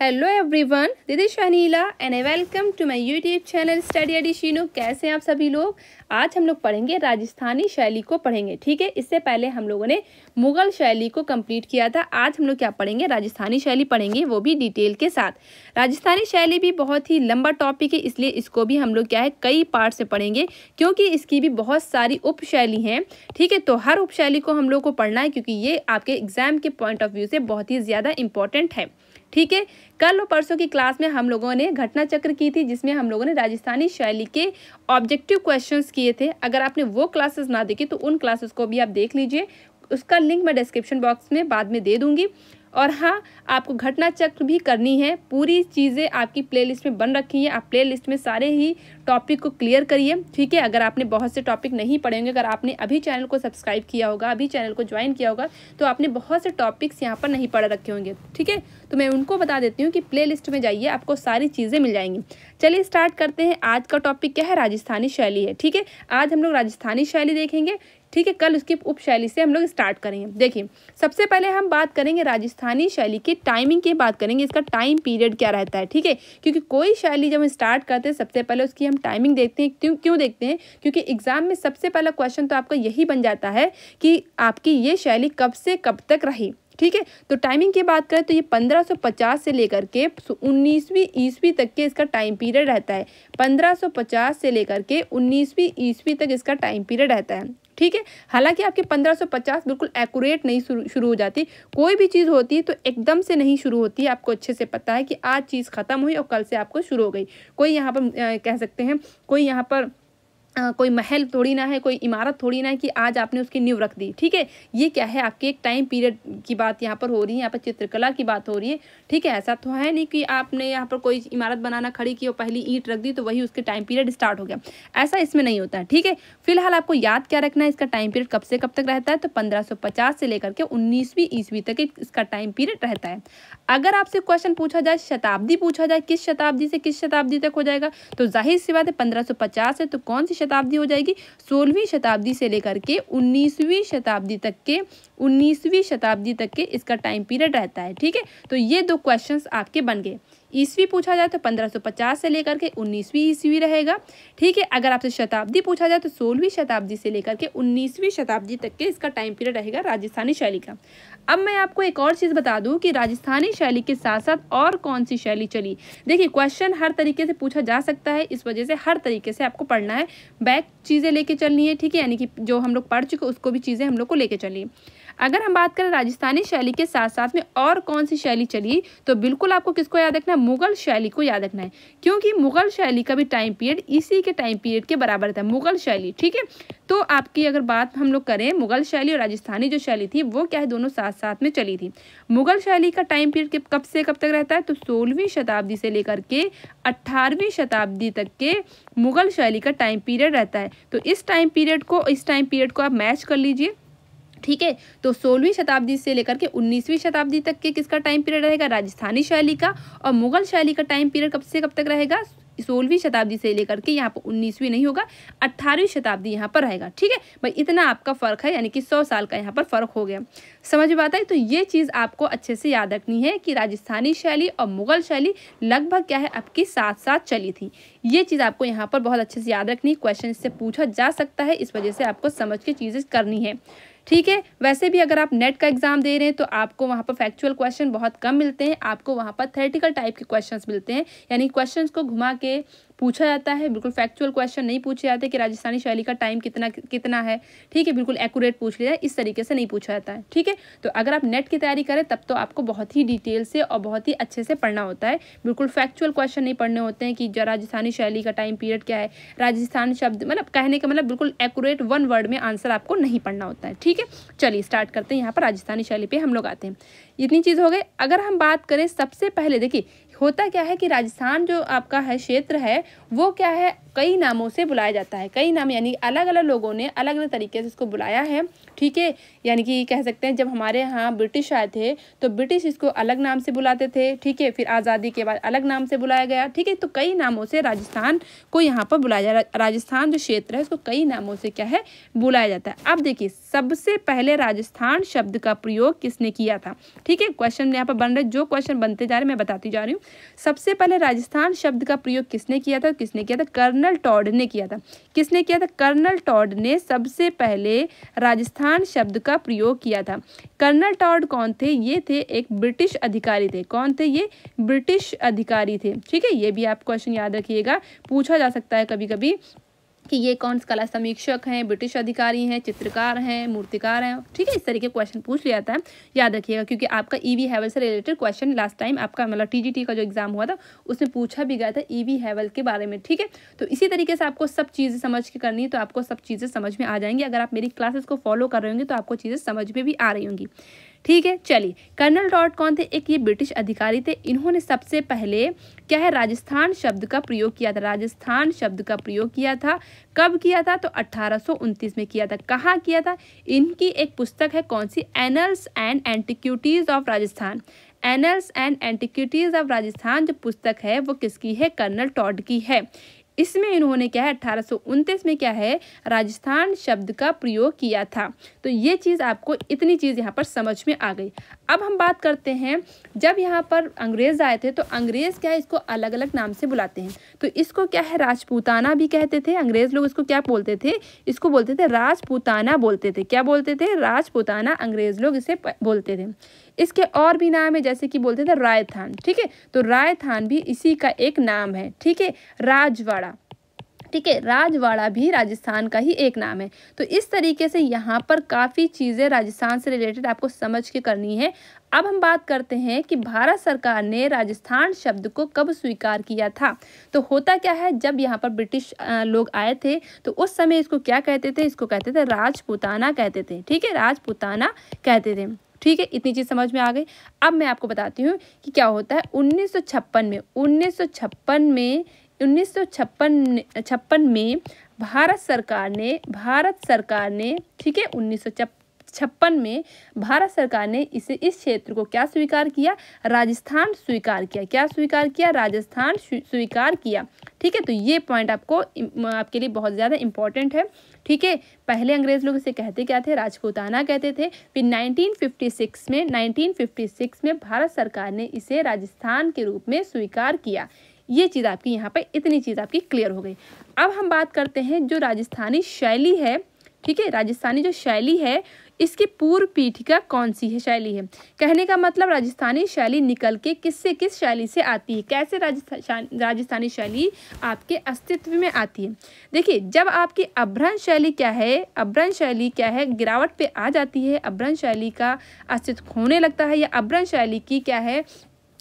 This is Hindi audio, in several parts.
Hello everyone this is Shanila and I welcome to my YouTube channel study एडिशीनो कैसे हैं आप सभी लोग आज हम लोग पढ़ेंगे राजस्थानी शैली को पढ़ेंगे ठीक है इससे पहले हम लोगों ने मुगल शैली को कंप्लीट किया था आज हम लोग क्या पढ़ेंगे राजस्थानी शैली पढ़ेंगे वो भी डिटेल के साथ राजस्थानी शैली भी बहुत ही लंबा टॉपिक है इसलिए इसको भी हम लोग क्या है कई पार्ट से पढ़ेंगे क्योंकि इसकी भी बहुत सारी उप शैली हैं ठीक है तो हर उप शैली को हम लोग को पढ़ना है क्योंकि ये आपके एग्जाम के पॉइंट ऑफ व्यू से बहुत ही ज़्यादा इंपॉर्टेंट है ठीक है कल और परसों की क्लास में हम लोगों ने घटना चक्र की थी जिसमें हम लोगों ने राजस्थानी शैली के ऑब्जेक्टिव क्वेश्चंस किए थे अगर आपने वो क्लासेस ना देखी तो उन क्लासेस को भी आप देख लीजिए उसका लिंक मैं डिस्क्रिप्शन बॉक्स में बाद में दे दूंगी और हाँ आपको घटना चक्र भी करनी है पूरी चीज़ें आपकी प्लेलिस्ट में बन रखी हैं आप प्लेलिस्ट में सारे ही टॉपिक को क्लियर करिए ठीक है अगर आपने बहुत से टॉपिक नहीं पढ़े होंगे अगर आपने अभी चैनल को सब्सक्राइब किया होगा अभी चैनल को ज्वाइन किया होगा तो आपने बहुत से टॉपिक्स यहाँ पर नहीं पढ़ रखे होंगे ठीक है तो मैं उनको बता देती हूँ कि प्ले में जाइए आपको सारी चीज़ें मिल जाएंगी चलिए स्टार्ट करते हैं आज का टॉपिक क्या है राजस्थानी शैली है ठीक है आज हम लोग राजस्थानी शैली देखेंगे ठीक है कल उसकी उप शैली से हम लोग स्टार्ट करेंगे देखिए सबसे पहले हम बात करेंगे राजस्थानी शैली की टाइमिंग की बात करेंगे इसका टाइम पीरियड क्या रहता है ठीक है क्योंकि कोई शैली जब हम स्टार्ट करते हैं सबसे पहले उसकी हम टाइमिंग देखते हैं क्यों क्यों देखते हैं क्योंकि एग्जाम में सबसे पहला क्वेश्चन तो आपका यही बन जाता है कि आपकी ये शैली कब से कब तक रही ठीक है तो टाइमिंग की बात करें तो ये 1550 से लेकर के 19वीं ईस्वी तक के इसका टाइम पीरियड रहता है 1550 से लेकर के 19वीं ईस्वी तक इसका टाइम पीरियड रहता है ठीक है हालांकि आपके 1550 बिल्कुल एक्यूरेट नहीं शुरू हो जाती कोई भी चीज़ होती है तो एकदम से नहीं शुरू होती है आपको अच्छे से पता है कि आज चीज़ ख़त्म हुई और कल से आपको शुरू हो गई कोई यहाँ पर कह सकते हैं कोई यहाँ पर कोई महल थोड़ी ना है कोई इमारत थोड़ी ना है कि आज आपने उसकी नींव रख दी ठीक है ये क्या है आपके एक टाइम पीरियड की बात यहाँ पर हो रही है यहाँ पर चित्रकला की बात हो रही है ठीक है ऐसा तो है नहीं कि आपने यहाँ पर कोई इमारत बनाना खड़ी की और पहली ईट रख दी तो वही उसके टाइम पीरियड स्टार्ट हो गया ऐसा इसमें नहीं होता है ठीक है फिलहाल आपको याद क्या रखना है इसका टाइम पीरियड कब से कब तक रहता है तो पंद्रह से लेकर के उन्नीसवीं ईस्वी तक इसका टाइम पीरियड रहता है अगर आपसे क्वेश्चन पूछा जाए शताब्दी पूछा जाए किस शताब्दी से किस शताब्दी तक हो जाएगा तो जाहिर सी बात है पंद्रह से तो कौन सी शताब्दी हो जाएगी सोलहवीं शताब्दी से लेकर के उन्नीसवीं शताब्दी तक के उन्नीसवीं शताब्दी तक के इसका टाइम पीरियड रहता है ठीक है तो ये दो क्वेश्चंस आपके बन गए ईस्वी पूछा जाए तो 1550 से लेकर के 19वीं ईस्वी रहेगा ठीक है अगर आपसे शताब्दी पूछा जाए तो 16वीं शताब्दी से लेकर के 19वीं शताब्दी तक के इसका टाइम पीरियड रहेगा राजस्थानी शैली का अब मैं आपको एक और चीज़ बता दूँ कि राजस्थानी शैली के साथ साथ और कौन सी शैली चली देखिए क्वेश्चन हर तरीके से पूछा जा सकता है इस वजह से हर तरीके से आपको पढ़ना है बैक चीज़ें लेके चलनी है ठीक है यानी कि जो हम लोग पढ़ चुके उसको भी चीज़ें हम लोग को लेके चलनी है अगर हम बात करें राजस्थानी शैली के साथ साथ में और कौन सी शैली चली तो बिल्कुल आपको किसको याद रखना है मुगल शैली को याद रखना है क्योंकि मुगल शैली का भी टाइम पीरियड इसी के टाइम पीरियड के बराबर था मुगल शैली ठीक है तो आपकी अगर बात हम लोग करें मुगल शैली और राजस्थानी जो शैली थी वो क्या है दोनों साथ साथ में चली थी मुगल शैली का टाइम पीरियड कब से कब तक रहता है तो सोलहवीं शताब्दी से लेकर के अट्ठारहवीं शताब्दी तक के मुगल शैली का टाइम पीरियड रहता है तो इस टाइम पीरियड को इस टाइम पीरियड को आप मैच कर लीजिए ठीक है तो सोलहवीं शताब्दी से लेकर के उन्नीसवीं शताब्दी तक के किसका टाइम पीरियड रहेगा राजस्थानी शैली का और मुगल शैली का टाइम पीरियड कब से कब तक रहेगा सोलहवीं शताब्दी से लेकर के यहाँ पर उन्नीसवीं नहीं होगा अट्ठारहवीं शताब्दी यहाँ पर रहेगा ठीक है भाई इतना आपका फ़र्क है यानी कि सौ साल का यहाँ पर फ़र्क हो गया समझ में आता है तो ये चीज़ आपको अच्छे से याद रखनी है कि राजस्थानी शैली और मुगल शैली लगभग क्या है आपकी साथ साथ चली थी ये चीज़ आपको यहाँ पर बहुत अच्छे से याद रखनी है क्वेश्चन इससे पूछा जा सकता है इस वजह से आपको समझ के चीज़ें करनी है ठीक है वैसे भी अगर आप नेट का एग्जाम दे रहे हैं तो आपको वहाँ पर फैक्चुअल क्वेश्चन बहुत कम मिलते हैं आपको वहाँ पर थेटिकल टाइप के क्वेश्चन मिलते हैं यानी क्वेश्चन को घुमा के पूछा जाता है बिल्कुल फैक्चुअल क्वेश्चन नहीं पूछे जाते कि राजस्थानी शैली का टाइम कितना कितना है ठीक है बिल्कुल एक्यूरेट पूछ लिया जाए इस तरीके से नहीं पूछा जाता है ठीक है तो अगर आप नेट की तैयारी करें तब तो आपको बहुत ही डिटेल से और बहुत ही अच्छे से पढ़ना होता है बिल्कुल फैक्चुअल क्वेश्चन नहीं पढ़ने होते हैं कि राजस्थानी शैली का टाइम पीरियड क्या है राजस्थान शब्द मतलब कहने का मतलब बिल्कुल एकूरेट वन वर्ड में आंसर आपको नहीं पढ़ना होता है ठीक है चलिए स्टार्ट करते हैं यहाँ पर राजस्थानी शैली पर हम लोग आते हैं इतनी चीज़ हो गई अगर हम बात करें सबसे पहले देखिए होता क्या है कि राजस्थान जो आपका है क्षेत्र है वो क्या है कई नामों से बुलाया जाता है कई नाम यानी अलग अलग लोगों ने अलग अलग तरीके से इसको बुलाया है ठीक है यानी कि कह सकते हैं जब हमारे यहाँ ब्रिटिश आए थे तो ब्रिटिश इसको अलग नाम से बुलाते थे ठीक है फिर आज़ादी के बाद अलग नाम से बुलाया गया ठीक है तो कई नामों से राजस्थान को यहाँ पर बुलाया जा राजस्थान जो क्षेत्र है उसको कई नामों से क्या है बुलाया जाता है अब देखिए सबसे पहले राजस्थान शब्द का प्रयोग किसने किया था ठीक है क्वेश्चन यहाँ पर बन रहे जो क्वेश्चन बनते जा रहे मैं बताती जा रही हूँ सबसे पहले राजस्थान शब्द का प्रयोग किसने किया था किसने किया था कर्नल टॉड ने किया था किसने किया था कर्नल टॉड ने सबसे पहले राजस्थान शब्द का प्रयोग किया था कर्नल टॉड कौन थे ये थे एक ब्रिटिश अधिकारी थे कौन थे ये ब्रिटिश अधिकारी थे ठीक है ये भी आप क्वेश्चन याद रखिएगा पूछा जा सकता है कभी कभी कि ये कौन कला समीक्षक हैं ब्रिटिश अधिकारी हैं चित्रकार हैं मूर्तिकार हैं ठीक है इस तरीके क्वेश्चन पूछ लिया जाता है याद रखिएगा क्योंकि आपका ई वी हैवल से रिलेटेड क्वेश्चन लास्ट टाइम आपका मतलब टी का जो एग्जाम हुआ था उसमें पूछा भी गया था ई वी हैवल के बारे में ठीक है तो इसी तरीके से आपको सब चीज़ें समझ के करनी है तो आपको सब चीज़ें समझ में आ जाएंगी अगर आप मेरी क्लासेस को फॉलो कर रहे होंगे तो आपको चीज़ें समझ में भी आ रही होंगी ठीक है चलिए कर्नल डॉट कौन थे एक ये ब्रिटिश अधिकारी थे इन्होंने सबसे पहले क्या है राजस्थान शब्द का प्रयोग किया था राजस्थान शब्द का प्रयोग किया था कब किया था तो अट्ठारह में किया था कहाँ किया था इनकी एक पुस्तक है कौन सी annals and antiquities of Rajasthan annals and antiquities of Rajasthan जो पुस्तक है वो किसकी है कर्नल टॉड की है इसमें इन्होंने क्या है अट्ठारह में क्या है राजस्थान शब्द का प्रयोग किया था तो ये चीज़ आपको इतनी चीज़ यहाँ पर समझ में आ गई अब हम बात करते हैं जब यहाँ पर अंग्रेज़ आए थे तो अंग्रेज़ क्या है इसको अलग अलग नाम से बुलाते हैं तो इसको क्या है राजपूताना भी कहते थे अंग्रेज़ लोग इसको क्या बोलते थे इसको बोलते थे राजपूताना बोलते थे क्या बोलते थे राजपूताना अंग्रेज़ लोग इसे बोलते थे इसके और भी नाम है जैसे कि बोलते थे रायथान ठीक है तो रायथान भी इसी का एक नाम है ठीक है राजवाड़ा ठीक है राजवाड़ा भी राजस्थान का ही एक नाम है तो इस तरीके से यहाँ पर काफ़ी चीज़ें राजस्थान से रिलेटेड आपको समझ के करनी है अब हम बात करते हैं कि भारत सरकार ने राजस्थान शब्द को कब स्वीकार किया था तो होता क्या है जब यहाँ पर ब्रिटिश लोग आए थे तो उस समय इसको क्या कहते थे इसको कहते थे राजपुताना कहते थे ठीक है राजपुताना कहते थे ठीक है इतनी चीज़ समझ में आ गई अब मैं आपको बताती हूँ कि क्या होता है उन्नीस में उन्नीस में उन्नीस सौ में भारत सरकार ने भारत सरकार ने ठीक है उन्नीस छप्पन में भारत सरकार ने इसे इस क्षेत्र को क्या स्वीकार किया राजस्थान स्वीकार किया क्या स्वीकार किया राजस्थान स्वीकार किया ठीक है तो ये पॉइंट आपको आपके लिए बहुत ज़्यादा इंपॉर्टेंट है ठीक है पहले अंग्रेज लोग इसे कहते क्या थे राजपूताना कहते थे फिर 1956 में 1956 में भारत सरकार ने इसे राजस्थान के रूप में स्वीकार किया ये चीज़ आपकी यहाँ पर इतनी चीज़ आपकी क्लियर हो गई अब हम बात करते हैं जो राजस्थानी शैली है ठीक है राजस्थानी जो शैली है इसकी पूर्व पीठिका कौन सी है शैली है कहने का मतलब राजस्थानी शैली निकल के किससे किस शैली से आती है कैसे राजस्थानी शैली आपके अस्तित्व में आती है देखिए जब आपकी अभ्रंश शैली क्या है अभ्रंश शैली क्या है गिरावट पे आ जाती है अभ्रंश शैली का अस्तित्व होने लगता है या अभ्रंश शैली की क्या है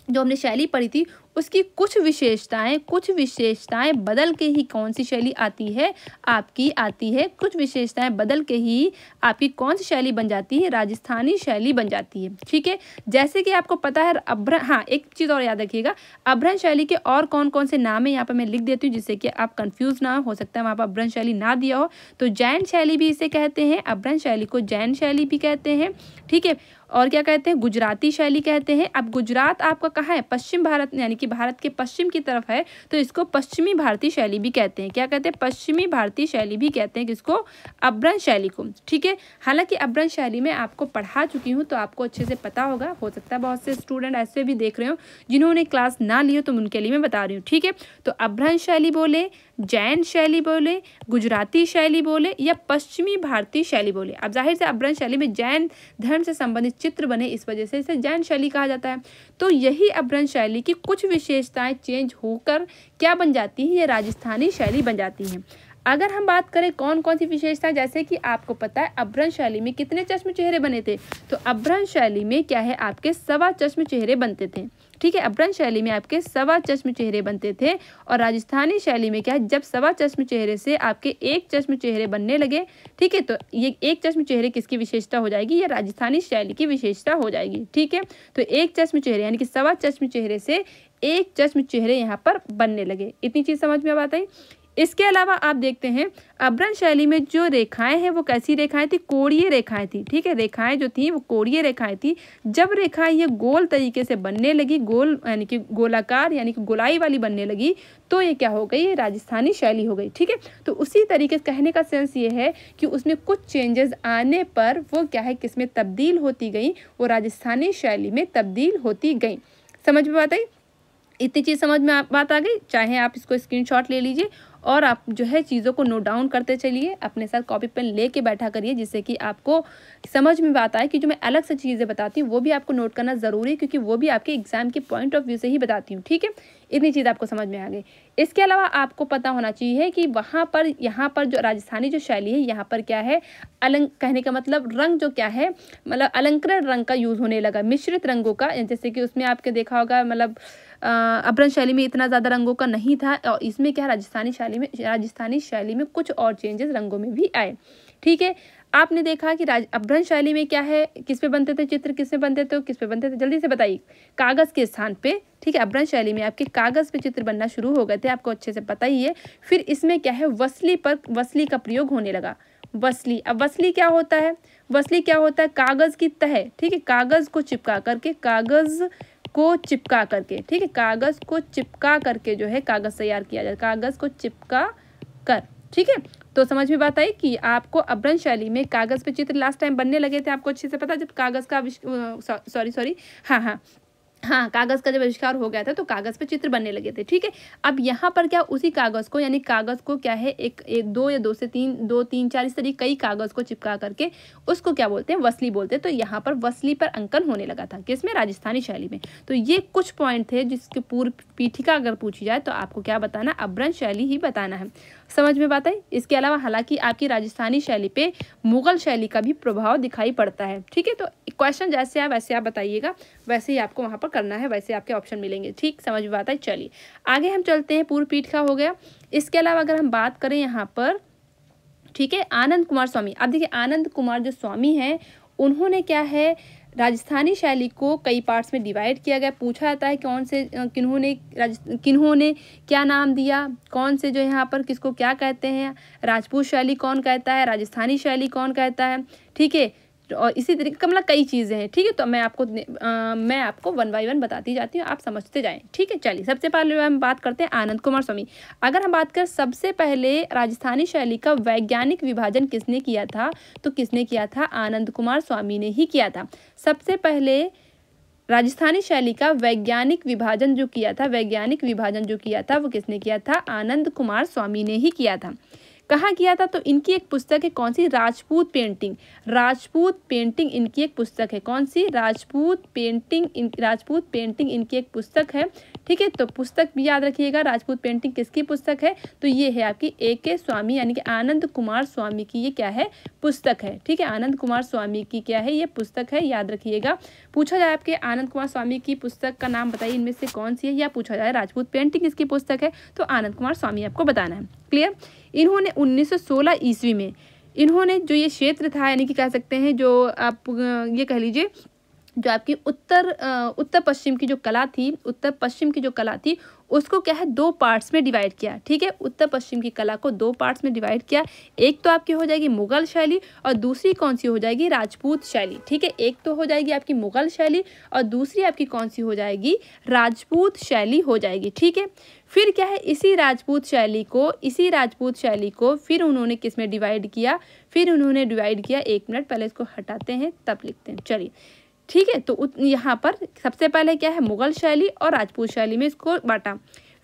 जो हमने शैली पढ़ी थी उसकी कुछ विशेषताएं कुछ विशेषताएं बदल के ही कौन सी शैली आती है आपकी आती है कुछ विशेषताएं बदल के ही आपकी कौन सी शैली बन जाती है राजस्थानी शैली बन जाती है ठीक है जैसे कि आपको पता है अभ्र हाँ एक चीज़ और याद रखिएगा अभ्रन शैली के और कौन कौन से नाम है यहाँ पर मैं लिख देती हूँ जिससे कि आप कन्फ्यूज़ ना हो सकता है वहाँ पर अभ्रंश शैली ना दिया हो तो जैन शैली भी इसे कहते हैं अभ्रंश शैली को जैन शैली भी कहते हैं ठीक है और क्या कहते हैं गुजराती शैली कहते हैं अब गुजरात आपका कहाँ है पश्चिम भारत यानी कि भारत के पश्चिम की तरफ है तो इसको पश्चिमी भारतीय शैली भी कहते हैं क्या कहते हैं पश्चिमी भारतीय शैली भी कहते हैं किसको अब्रन शैली को ठीक है हालांकि अब्रन शैली में आपको पढ़ा चुकी हूँ तो आपको अच्छे से पता होगा हो सकता है बहुत से स्टूडेंट ऐसे भी देख रहे हो जिन्होंने क्लास ना ली हो तो उनके लिए मैं बता रही हूँ ठीक है तो अभ्रंश शैली बोले जैन शैली बोले गुजराती शैली बोले या पश्चिमी भारतीय शैली बोले अब जाहिर से अभ्रंश शैली में जैन धर्म से संबंधित चित्र बने इस वजह से इसे जैन शैली कहा जाता है तो यही अभ्रंश शैली की कुछ विशेषताएं चेंज होकर क्या बन जाती हैं ये राजस्थानी शैली बन जाती हैं अगर हम बात करें कौन कौन सी विशेषता जैसे कि आपको पता है अभ्रंश शैली में कितने चश्म चेहरे बने थे तो अभ्रंश शैली में क्या है आपके सवा चश्म चेहरे बनते थे ठीक है अपभ्रंश शैली में आपके सवा चश्म चेहरे बनते थे और राजस्थानी शैली में क्या है जब सवा चश्म चेहरे से आपके एक चश्म चेहरे बनने लगे ठीक है तो ये एक चश्म चेहरे किसकी विशेषता हो जाएगी ये राजस्थानी शैली की विशेषता हो जाएगी ठीक है तो एक चश्म चेहरे यानी कि सवा चश्म चेहरे से एक चश्म चेहरे यहाँ पर बनने लगे इतनी चीज़ समझ में अब आता है इसके अलावा आप देखते हैं अब्रन शैली में जो रेखाएं हैं वो कैसी रेखाएं थी कोड़ीय रेखाएं थी ठीक है रेखाएं जो थी वो कोड़ीय रेखाएं थी जब रेखाएं ये गोल तरीके से बनने लगी गोल यानी कि गोलाकार यानी कि गोलाई वाली बनने लगी तो ये क्या हो गई ये राजस्थानी शैली हो गई ठीक है तो उसी तरीके से कहने का सेंस ये है कि उसमें कुछ चेंजेस आने पर वो क्या है किस में तब्दील होती गई वो राजस्थानी शैली में तब्दील होती गई समझ में बात आई इतनी चीज़ समझ में बात आ गई चाहे आप इसको स्क्रीनशॉट ले लीजिए और आप जो है चीज़ों को नोट डाउन करते चलिए अपने साथ कॉपी पेन ले कर बैठा करिए जिससे कि आपको समझ में बात आए कि जो मैं अलग से चीज़ें बताती हूँ वो भी आपको नोट करना ज़रूरी है क्योंकि वो भी आपके एग्जाम के पॉइंट ऑफ व्यू से ही बताती हूँ ठीक है इतनी चीज़ आपको समझ में आ गई इसके अलावा आपको पता होना चाहिए कि वहाँ पर यहाँ पर जो राजस्थानी जो शैली है यहाँ पर क्या है अलंक कहने का मतलब रंग जो क्या है मतलब अलंकरण रंग का यूज़ होने लगा मिश्रित रंगों का जैसे कि उसमें आपके देखा होगा मतलब अब्रन शैली में इतना ज़्यादा रंगों का नहीं था और इसमें क्या राजस्थानी शैली में राजस्थानी शैली में कुछ और चेंजेस रंगों में भी आए ठीक है आपने देखा कि राज अभ्रन शैली में क्या है किस पे बनते थे चित्र किस पे बनते थे किस पे बनते थे जल्दी से बताइए कागज़ के स्थान पे ठीक है अभ्रन शैली में आपके कागज़ पे चित्र बनना शुरू हो गए थे आपको अच्छे से पता ही है फिर इसमें क्या है वसली पर वसली का प्रयोग होने लगा वसली अब वसली क्या होता है वसली क्या होता है कागज़ की तह ठीक है कागज़ को चिपका करके कागज़ को चिपका करके ठीक है कागज़ को चिपका करके जो है कागज़ तैयार किया जाए कागज़ को चिपका कर ठीक है तो समझ में बात आई कि आपको अभ्रंश शैली में कागज़ पे चित्र लास्ट टाइम बनने लगे थे आपको अच्छे से पता जब कागज़ का सॉरी सॉरी हाँ हाँ हाँ कागज़ का जब आविष्कार हो गया था तो कागज़ पे चित्र बनने लगे थे ठीक है अब यहाँ पर क्या उसी कागज़ को यानी कागज़ को क्या है एक एक दो या दो से तीन दो तीन चार इस तरह कई कागज़ को चिपका करके उसको क्या बोलते हैं वसली बोलते हैं तो यहाँ पर वसली पर अंकन होने लगा था किसमें राजस्थानी शैली में तो ये कुछ पॉइंट थे जिसके पूर्व पीठिका अगर पूछी जाए तो आपको क्या बताना अब्रन शैली ही बताना है समझ में बात आई इसके अलावा हालांकि आपकी राजस्थानी शैली पे मुगल शैली का भी प्रभाव दिखाई पड़ता है ठीक है तो क्वेश्चन जैसे आए वैसे आप बताइएगा वैसे ही आपको वहाँ पर करना है वैसे आपके ऑप्शन मिलेंगे ठीक समझ में बात आई चलिए आगे हम चलते हैं पूर्व पीठ का हो गया इसके अलावा अगर हम बात करें यहाँ पर ठीक है आनंद कुमार स्वामी अब देखिए आनंद कुमार जो स्वामी हैं उन्होंने क्या है राजस्थानी शैली को कई पार्ट्स में डिवाइड किया गया पूछा जाता है कौन से किन्होंने ने किन्हों ने क्या नाम दिया कौन से जो यहाँ पर किसको क्या कहते हैं राजपूत शैली कौन कहता है राजस्थानी शैली कौन कहता है ठीक है और इसी तरीके का मतलब कई चीज़ें हैं ठीक है तो मैं आपको आ, मैं आपको वन बाई वन बताती जाती हूँ आप समझते जाएँ ठीक है चलिए सबसे पहले हम बात करते हैं आनंद कुमार स्वामी अगर हम बात करें सबसे पहले राजस्थानी शैली का वैज्ञानिक विभाजन किसने किया था तो किसने किया था आनंद कुमार स्वामी ने ही किया था सबसे पहले राजस्थानी शैली का वैज्ञानिक विभाजन जो किया था वैज्ञानिक विभाजन जो किया था वो किसने किया था आनंद कुमार स्वामी ने ही किया था कहा गया था तो इनकी एक पुस्तक है कौन सी राजपूत पेंटिंग राजपूत पेंटिंग इनकी एक पुस्तक है कौन सी राजपूत पेंटिंग इन राजपूत पेंटिंग इनकी एक पुस्तक है ठीक है तो पुस्तक भी याद रखिएगा राजपूत पेंटिंग किसकी पुस्तक है तो ये है आपकी ए के स्वामी यानी कि आनंद कुमार स्वामी की ये क्या है पुस्तक है ठीक है आनंद कुमार स्वामी की क्या है ये पुस्तक है याद रखिएगा पूछा जाए आपके आनंद कुमार स्वामी की पुस्तक का नाम बताइए इनमें से कौन सी है या पूछा जाए राजपूत पेंटिंग किसकी पुस्तक है तो आनंद कुमार स्वामी आपको बताना है क्लियर इन्होंने 1916 ईस्वी में इन्होंने जो ये क्षेत्र था यानी कि कह सकते हैं जो आप ये कह लीजिए जो आपकी उत्तर उत्तर पश्चिम की जो कला थी उत्तर पश्चिम की जो कला थी उसको क्या है दो पार्ट्स में डिवाइड किया ठीक है उत्तर पश्चिम की कला को दो पार्ट्स में डिवाइड किया एक तो आपकी हो जाएगी मुगल शैली और दूसरी कौन सी हो जाएगी राजपूत शैली ठीक है एक तो हो जाएगी आपकी मुगल शैली और दूसरी आपकी कौन सी हो जाएगी राजपूत शैली हो जाएगी ठीक है फिर क्या है इसी राजपूत शैली को इसी राजपूत शैली को फिर उन्होंने किस में डिवाइड किया फिर उन्होंने डिवाइड किया एक मिनट पहले इसको हटाते हैं तब लिखते हैं चलिए ठीक है तो यहाँ पर सबसे पहले क्या है मुगल शैली और राजपूत शैली में इसको बांटा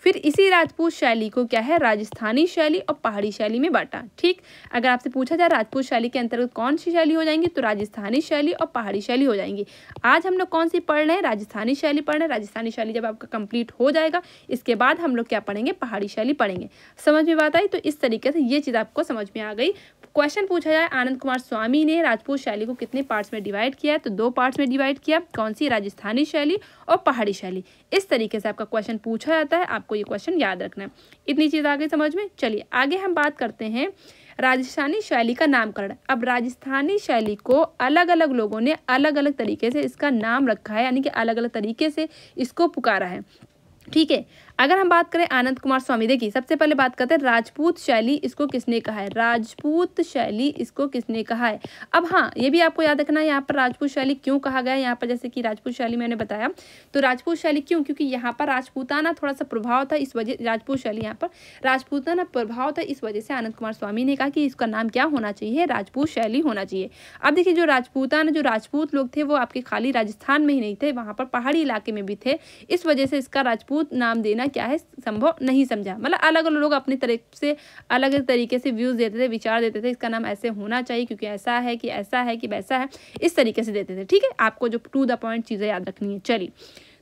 फिर इसी राजपूत शैली को क्या है राजस्थानी शैली और पहाड़ी शैली में बांटा ठीक अगर आपसे पूछा जाए राजपूत शैली के अंतर्गत कौन सी शैली हो जाएंगी तो राजस्थानी शैली और पहाड़ी शैली हो जाएंगी आज हम लोग कौन सी पढ़ रहे हैं राजस्थानी शैली पढ़ रहे हैं राजस्थानी शैली जब आपका कंप्लीट हो जाएगा इसके बाद हम लोग क्या पढ़ेंगे पहाड़ी शैली पढ़ेंगे समझ में बात आई तो इस तरीके से ये चीज़ आपको समझ में आ गई क्वेश्चन पूछा जाए आनंद कुमार स्वामी ने राजपूत शैली को कितने पार्ट्स में डिवाइड किया है तो दो पार्ट्स में डिवाइड किया कौन सी राजस्थानी शैली और पहाड़ी शैली इस तरीके से आपका क्वेश्चन पूछा जाता है आपको ये क्वेश्चन याद रखना है इतनी चीज़ आगे समझ में चलिए आगे हम बात करते हैं राजस्थानी शैली का नामकरण अब राजस्थानी शैली को अलग अलग लोगों ने अलग अलग तरीके से इसका नाम रखा है यानी कि अलग अलग तरीके से इसको पुकारा है ठीक है अगर हम बात करें आनंद कुमार स्वामी देखिए सबसे पहले बात करते हैं राजपूत शैली इसको किसने कहा है राजपूत शैली इसको किसने कहा है अब हाँ ये भी आपको याद रखना है यहाँ पर राजपूत शैली क्यों कहा गया है यहाँ पर जैसे कि राजपूत शैली मैंने बताया तो राजपूत शैली क्यों क्योंकि यहाँ पर राजपूताना थोड़ा सा प्रभाव था इस वजह राजपूत शैली यहाँ पर राजपूताना प्रभाव था इस वजह से आनंद कुमार स्वामी ने कहा कि इसका नाम क्या होना चाहिए राजपूत शैली होना चाहिए अब देखिए जो राजपूताना जो राजपूत लोग थे वो आपके खाली राजस्थान में ही नहीं थे वहाँ पर पहाड़ी इलाके में भी थे इस वजह से इसका राजपूत नाम देना करना क्या है संभव नहीं समझा मतलब अलग अलग लोग अपने तरफ से अलग अलग तरीके से व्यूज़ देते थे विचार देते थे इसका नाम ऐसे होना चाहिए क्योंकि ऐसा है कि ऐसा है कि वैसा है इस तरीके से देते थे ठीक है आपको जो टू द पॉइंट चीज़ें याद रखनी है चलिए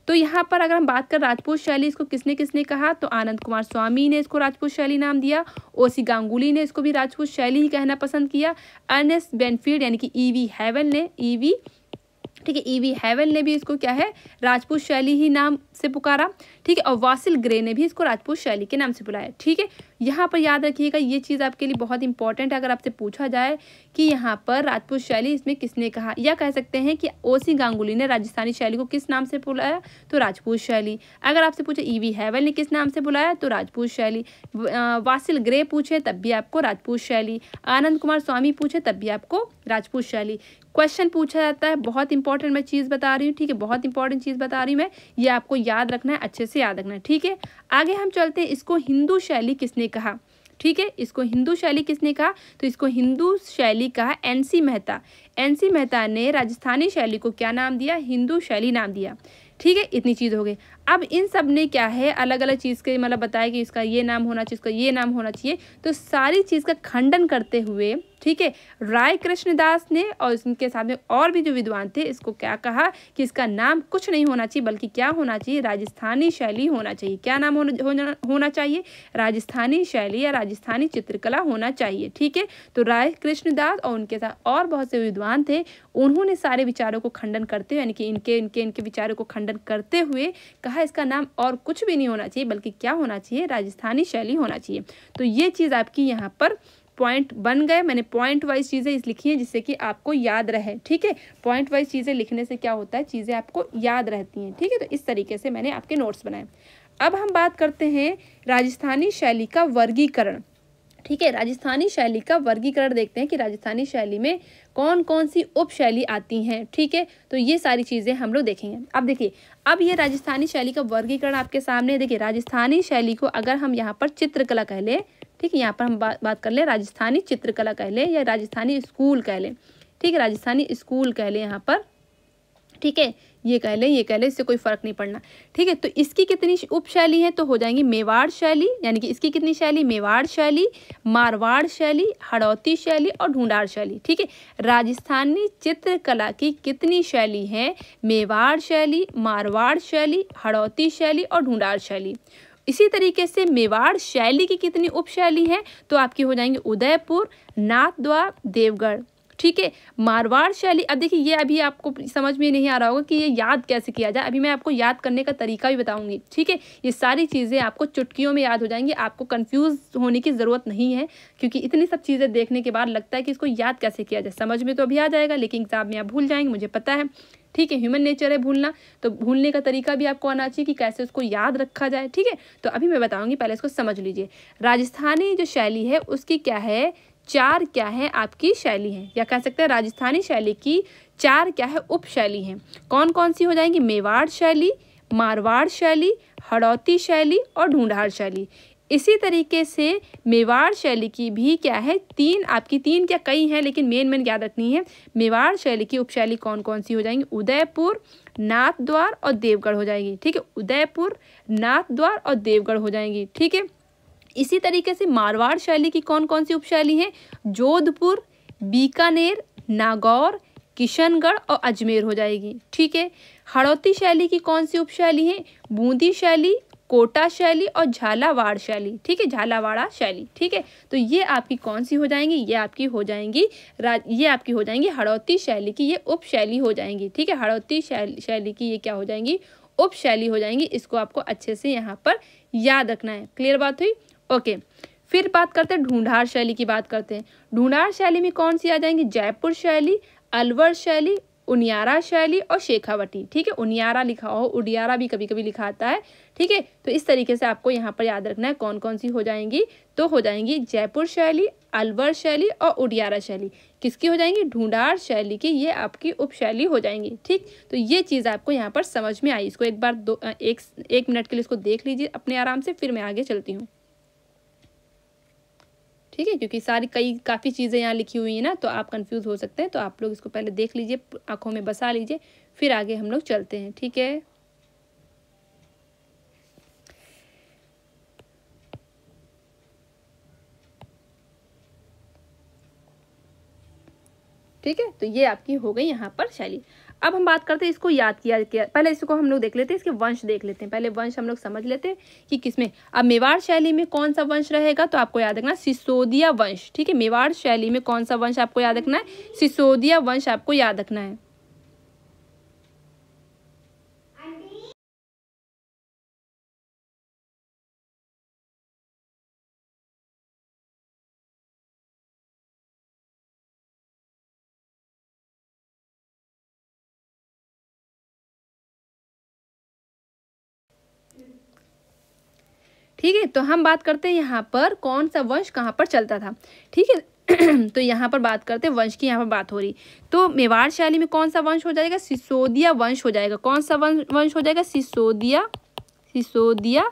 तो यहाँ पर अगर हम बात कर राजपूत शैली इसको किसने किसने कहा तो आनंद कुमार स्वामी ने इसको राजपूत शैली नाम दिया ओसी गांगुली ने इसको भी राजपूत शैली ही कहना पसंद किया अर्नेस्ट बेनफील्ड यानी कि ईवी e हैवन ने ईवी e ठीक है ईवी e हैवेल ने भी इसको क्या है राजपूत शैली ही नाम से पुकारा ठीक है और वासिल ग्रे ने भी इसको राजपूत शैली के नाम से बुलाया ठीक है यहाँ पर याद रखिएगा ये चीज़ आपके लिए बहुत इंपॉर्टेंट है अगर आपसे पूछा जाए कि यहाँ पर राजपूत शैली इसमें किसने कहा या कह सकते हैं कि ओसी गांगुली ने राजस्थानी शैली को किस नाम से बुलाया तो राजपूत शैली अगर आपसे पूछे ईवी हैवल ने किस नाम से बुलाया तो राजपूत शैली वासिल ग्रे पूछे तब भी आपको राजपूत शैली आनंद कुमार स्वामी पूछे तब भी आपको राजपूत शैली क्वेश्चन पूछा जाता है बहुत इंपॉर्टेंट मैं चीज़ बता रही हूँ ठीक है बहुत इंपॉर्टेंट चीज़ बता रही हूँ मैं ये आपको याद रखना है अच्छे से याद रखना है ठीक है आगे हम चलते हैं इसको हिंदू शैली किसने कहा ठीक है इसको हिंदू शैली किसने कहा तो इसको हिंदू शैली कहा एनसी मेहता एनसी मेहता ने राजस्थानी शैली को क्या नाम दिया हिंदू शैली नाम दिया ठीक है इतनी चीज़ हो गई अब इन सब ने क्या है अलग अलग चीज़ के मतलब बताया कि इसका ये नाम होना चाहिए इसका ये नाम होना चाहिए तो सारी चीज़ का खंडन करते हुए ठीक है राय कृष्णदास ने और इनके सामने और भी जो विद्वान थे इसको क्या कहा कि इसका नाम कुछ नहीं होना चाहिए बल्कि क्या होना चाहिए राजस्थानी शैली होना चाहिए क्या नाम होना होना चाहिए राजस्थानी शैली या राजस्थानी चित्रकला होना चाहिए ठीक है तो राय कृष्णदास और उनके साथ और बहुत से विद्वान थे उन्होंने सारे विचारों को खंडन करते हुए यानी कि इनके इनके इनके विचारों को खंडन करते हुए कहा कहा इसका नाम और कुछ भी नहीं होना चाहिए बल्कि क्या होना चाहिए राजस्थानी शैली होना चाहिए तो ये चीज़ आपकी यहाँ पर पॉइंट बन गए मैंने पॉइंट वाइज चीज़ें इस लिखी हैं जिससे कि आपको याद रहे ठीक है पॉइंट वाइज चीज़ें लिखने से क्या होता है चीज़ें आपको याद रहती हैं ठीक है तो इस तरीके से मैंने आपके नोट्स बनाए अब हम बात करते हैं राजस्थानी शैली का वर्गीकरण ठीक है राजस्थानी शैली का वर्गीकरण देखते हैं कि राजस्थानी शैली में कौन कौन सी उप शैली आती हैं ठीक है तो ये सारी चीज़ें हम लोग देखेंगे अब देखिए अब ये राजस्थानी शैली का वर्गीकरण आपके सामने देखिए राजस्थानी शैली को अगर हम यहाँ पर चित्रकला कह लें ठीक है यहाँ पर हम बा, बात कर लें राजस्थानी चित्रकला कह लें या राजस्थानी स्कूल कह लें ठीक है राजस्थानी स्कूल कह लें यहाँ पर ठीक है ये कह लें ये कह लें इससे कोई फ़र्क नहीं पड़ना ठीक है तो इसकी कितनी उप शैली है तो हो जाएंगी मेवाड़ शैली यानी कि इसकी कितनी शैली मेवाड़ शैली मारवाड़ शैली हड़ौती शैली और ढूंढाड़ शैली ठीक है राजस्थानी चित्रकला की कितनी शैली है मेवाड़ शैली मारवाड़ शैली हड़ौती शैली और ढूंढाड़ शैली इसी तरीके से मेवाड़ शैली की कितनी उपशैली है तो आपकी हो जाएंगी उदयपुर नाथद्वार देवगढ़ ठीक है मारवाड़ शैली अब देखिए ये अभी आपको समझ में नहीं आ रहा होगा कि ये याद कैसे किया जाए अभी मैं आपको याद करने का तरीका भी बताऊंगी ठीक है ये सारी चीज़ें आपको चुटकियों में याद हो जाएंगी आपको कन्फ्यूज़ होने की ज़रूरत नहीं है क्योंकि इतनी सब चीज़ें देखने के बाद लगता है कि इसको याद कैसे किया जाए समझ में तो अभी आ जाएगा लेकिन एग्ज़ाम में आप भूल जाएंगे मुझे पता है ठीक है ह्यूमन नेचर है भूलना तो भूलने का तरीका भी आपको आना चाहिए कि कैसे उसको याद रखा जाए ठीक है तो अभी मैं बताऊंगी पहले इसको समझ लीजिए राजस्थानी जो शैली है उसकी क्या है चार क्या है आपकी शैली है या कह सकते हैं राजस्थानी शैली की चार क्या है उप शैली है कौन कौन सी हो जाएंगी मेवाड़ शैली मारवाड़ शैली हड़ौती शैली और ढूंढाड़ शैली इसी तरीके से मेवाड़ शैली की भी क्या है तीन आपकी तीन क्या कई हैं लेकिन मेन मेन याद रखनी है मेवाड़ शैली की उपशैली कौन कौन सी हो जाएंगी उदयपुर नाथद्वार और देवगढ़ हो जाएगी ठीक है उदयपुर नाथद्वार और देवगढ़ हो जाएंगी ठीक है इसी तरीके से मारवाड़ शैली की कौन कौन सी उपशैली हैं जोधपुर बीकानेर नागौर किशनगढ़ और अजमेर हो जाएगी ठीक है हड़ौती शैली की कौन सी उपशैली है बूंदी शैली कोटा शैली और झालावाड़ शैली ठीक है झालावाड़ा शैली ठीक है तो ये आपकी कौन सी हो जाएंगी ये आपकी हो जाएंगी ये आपकी हो जाएंगी हड़ौती शैली की ये उप शैली हो जाएंगी ठीक है हड़ौती शैली शैली की ये क्या हो जाएंगी शैली हो जाएंगी इसको आपको अच्छे से यहाँ पर याद रखना है क्लियर बात हुई ओके फिर बात करते हैं ढूंढार शैली की बात करते हैं ढूंढार शैली में कौन सी आ जाएंगी जयपुर शैली अलवर शैली उनियारा शैली और शेखावटी ठीक है उनियारा लिखा हो उडियारा भी कभी कभी लिखा आता है ठीक है तो इस तरीके से आपको यहाँ पर याद रखना है कौन कौन सी हो जाएंगी तो हो जाएंगी जयपुर शैली अलवर शैली और उडियारा शैली किसकी हो जाएंगी ढूंढार शैली की ये आपकी उपशैली हो जाएंगी ठीक तो ये चीज़ आपको यहाँ पर समझ में आई इसको एक बार दो एक, एक मिनट के लिए इसको देख लीजिए अपने आराम से फिर मैं आगे चलती हूँ ठीक है क्योंकि सारी कई काफ़ी चीज़ें यहाँ लिखी हुई हैं ना तो आप कंफ्यूज हो सकते हैं तो आप लोग इसको पहले देख लीजिए आँखों में बसा लीजिए फिर आगे हम लोग चलते हैं ठीक है ठीक है तो ये आपकी हो गई यहाँ पर शैली अब हम बात करते हैं इसको याद किया, गया पहले इसको हम लोग देख लेते हैं इसके वंश देख लेते हैं पहले वंश हम लोग समझ लेते हैं कि किसमें अब मेवाड़ शैली में कौन सा वंश रहेगा तो आपको याद रखना सिसोदिया वंश ठीक है मेवाड़ शैली में कौन सा वंश आपको याद रखना है सिसोदिया वंश आपको याद रखना है ठीक है तो हम बात करते हैं यहाँ पर कौन सा वंश कहाँ पर चलता था ठीक है तो यहाँ पर बात करते हैं वंश की यहाँ पर बात हो रही तो मेवाड़ शैली में कौन सा वंश हो जाएगा सिसोदिया वंश हो जाएगा कौन सा वंश हो जाएगा सिसोदिया सिसोदिया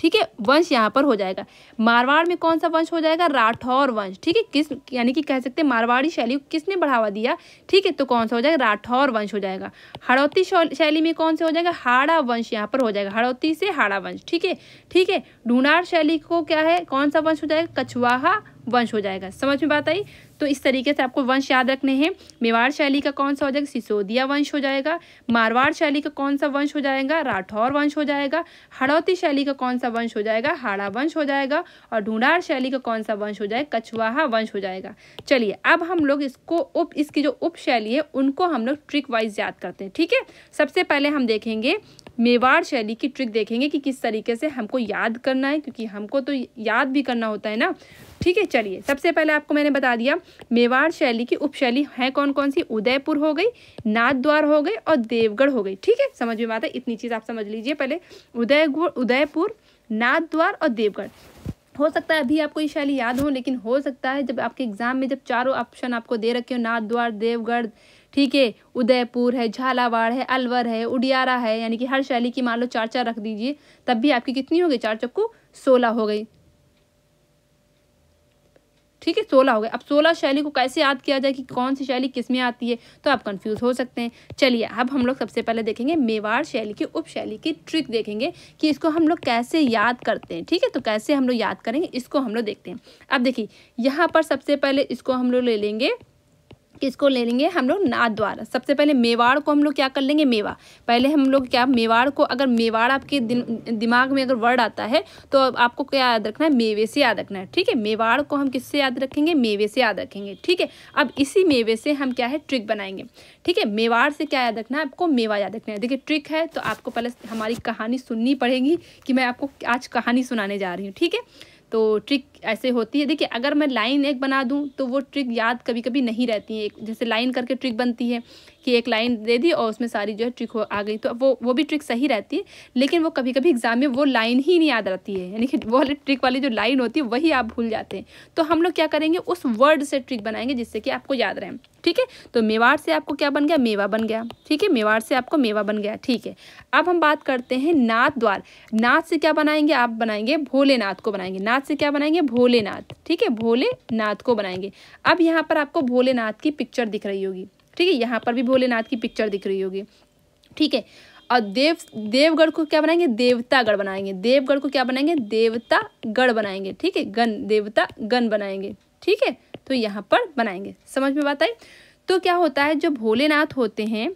ठीक है वंश यहाँ पर हो जाएगा मारवाड़ में कौन सा वंश हो जाएगा राठौर वंश ठीक है किस यानी कि कह सकते हैं मारवाड़ी शैली को किसने बढ़ावा दिया ठीक है तो कौन सा हो जाएगा राठौर वंश हो जाएगा हड़ौती शैली में कौन सा हो जाएगा हाड़ा वंश यहाँ पर हो जाएगा हड़ौती से हाड़ा वंश ठीक है ठीक है ढूंढार शैली को क्या है कौन सा वंश हो जाएगा कछुआहा वंश हो जाएगा समझ में बात आई तो इस तरीके से आपको वंश याद रखने हैं मेवाड़ शैली का कौन सा हो जाएगा सिसोदिया वंश हो जाएगा मारवाड़ शैली का कौन सा वंश हो जाएगा राठौर वंश हो जाएगा हड़ौती शैली का कौन सा वंश हो जाएगा हाड़ा वंश हो जाएगा और ढूंढार शैली का कौन सा वंश हो जाएगा कछुआहा वंश हो जाएगा चलिए अब हम लोग इसको उप इसकी जो उप शैली है उनको हम लोग ट्रिक वाइज याद करते हैं ठीक है सबसे पहले हम देखेंगे मेवाड़ शैली की ट्रिक देखेंगे कि किस तरीके से हमको याद करना है क्योंकि हमको तो याद भी करना होता है ना ठीक है चलिए सबसे पहले आपको मैंने बता दिया मेवाड़ शैली की उपशैली है कौन कौन सी उदयपुर हो गई नाथद्वार हो गई और देवगढ़ हो गई ठीक है समझ में आता है इतनी चीज़ आप समझ लीजिए पहले उदय उदयपुर नाथद्वार और देवगढ़ हो सकता है अभी आपको ये शैली याद हो लेकिन हो सकता है जब आपके एग्ज़ाम में जब चारों ऑप्शन आपको दे रखे हो नाथद्वार देवगढ़ ठीक है उदयपुर है झालावाड़ है अलवर है उडियारा है यानी कि हर शैली की मान लो चार चार रख दीजिए तब भी आपकी कितनी हो गई चार चक्कू सोलह हो गई ठीक है सोलह हो गए अब सोलह शैली को कैसे याद किया जाए कि कौन सी शैली किस में आती है तो आप कंफ्यूज हो सकते हैं चलिए अब हम लोग सबसे पहले देखेंगे मेवाड़ शैली की उप शैली की ट्रिक देखेंगे कि इसको हम लोग कैसे याद करते हैं ठीक है तो कैसे हम लोग याद करेंगे इसको हम लोग देखते हैं अब देखिए यहाँ पर सबसे पहले इसको हम लोग ले लेंगे ले किसको ले लेंगे हम लोग नाथ द्वारा सबसे पहले मेवाड़ को हम लोग क्या कर लेंगे मेवा पहले हम लोग क्या मेवाड़ को अगर मेवाड़ आपके दिमाग में अगर वर्ड आता है तो आपको क्या याद रखना है मेवे से याद रखना है ठीक है मेवाड़ को हम किससे याद रखेंगे मेवे से याद रखेंगे ठीक है अब इसी मेवे से हम क्या है ट्रिक बनाएंगे ठीक है मेवाड़ से क्या याद रखना है आपको मेवा याद रखना है देखिए ट्रिक है तो आपको पहले हमारी कहानी सुननी पड़ेगी कि मैं आपको आज कहानी सुनाने जा रही हूँ ठीक है तो ट्रिक ऐसे होती है देखिए अगर मैं लाइन एक बना दूँ तो वो ट्रिक याद कभी कभी नहीं रहती है जैसे लाइन करके ट्रिक बनती है कि एक लाइन दे दी और उसमें सारी जो है ट्रिक हो आ गई तो वो वो भी ट्रिक सही रहती है लेकिन वो कभी कभी एग्ज़ाम में वो लाइन ही नहीं याद रहती है यानी कि वो वाली ट्रिक वाली जो लाइन होती है वही आप भूल जाते हैं तो हम लोग क्या करेंगे उस वर्ड से ट्रिक बनाएंगे जिससे कि आपको याद रहें ठीक है तो मेवाड़ से आपको क्या बन गया मेवा बन गया ठीक है मेवाड़ से आपको मेवा बन गया ठीक है अब हम बात करते हैं नाथ द्वार नाथ से क्या बनाएंगे आप बनाएंगे भोलेनाथ को बनाएंगे नाथ से क्या बनाएंगे भोलेनाथ ठीक है भोलेनाथ को बनाएंगे अब यहाँ पर आपको भोलेनाथ की पिक्चर दिख रही होगी ठीक है यहाँ पर भी भोलेनाथ की पिक्चर दिख रही होगी ठीक है और देव देवगढ़ को क्या बनाएंगे देवतागढ़ बनाएंगे देवगढ़ को क्या बनाएंगे देवतागढ़ बनाएंगे ठीक है गण देवता गण बनाएंगे ठीक है तो यहाँ पर बनाएंगे समझ में बात आई तो क्या होता है जो भोलेनाथ होते हैं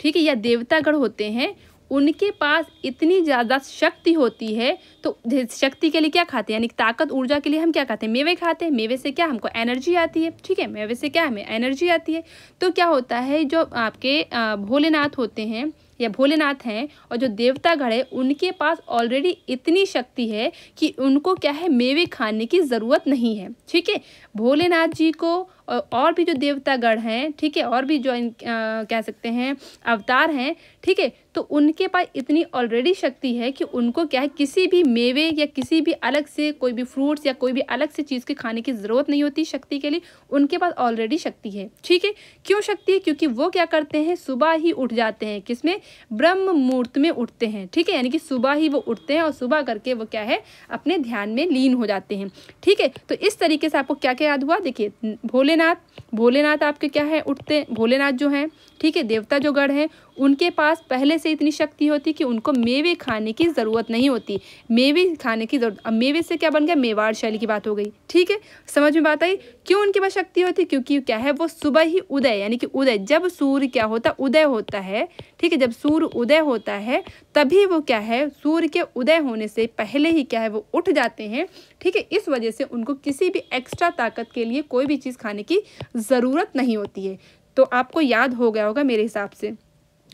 ठीक है या देवतागढ़ होते हैं उनके पास इतनी ज़्यादा शक्ति होती है तो शक्ति के लिए क्या खाते हैं यानी ताकत ऊर्जा के लिए हम क्या खाते हैं मेवे खाते हैं मेवे से क्या हमको एनर्जी आती है ठीक है मेवे से क्या हमें एनर्जी आती है तो क्या होता है जो आपके भोलेनाथ होते हैं या भोलेनाथ हैं और जो देवता गढ़ है उनके पास ऑलरेडी इतनी शक्ति है कि उनको क्या है मेवे खाने की ज़रूरत नहीं है ठीक है भोलेनाथ जी को और भी जो देवतागढ़ हैं ठीक है और भी जो इन कह सकते हैं अवतार हैं ठीक है तो उनके पास इतनी ऑलरेडी शक्ति है कि उनको क्या है किसी भी मेवे या किसी भी अलग से कोई भी फ्रूट्स या कोई भी अलग से चीज़ के खाने की ज़रूरत नहीं होती शक्ति के लिए उनके पास ऑलरेडी शक्ति है ठीक है क्यों शक्ति है क्योंकि वो क्या करते हैं सुबह ही उठ जाते हैं किसमें ब्रह्म मुहूर्त में उठते हैं ठीक है यानी कि सुबह ही वो उठते हैं और सुबह करके वो क्या है अपने ध्यान में लीन हो जाते हैं ठीक है तो इस तरीके से आपको क्या क्या याद हुआ देखिए भोले Selenat. भोलेनाथ आपके क्या है उठते भोलेनाथ जो हैं ठीक है देवता जो गढ़ हैं उनके पास पहले से इतनी शक्ति होती कि उनको मेवे खाने की ज़रूरत नहीं होती मेवे खाने की ज़रूरत अब मेवे से क्या बन गया मेवाड़ शैली की बात हो गई ठीक है समझ में बात आई क्यों उनके पास शक्ति होती क्योंकि क्या है वो सुबह ही उदय यानी कि उदय जब सूर्य क्या होता उदय होता है ठीक है जब सूर्य उदय होता है तभी वो क्या है सूर्य के उदय होने से पहले ही क्या है वो उठ जाते हैं ठीक है इस वजह से उनको किसी भी एक्स्ट्रा ताकत के लिए कोई भी चीज़ खाने की ज़रूरत नहीं होती है तो आपको याद हो गया होगा मेरे हिसाब से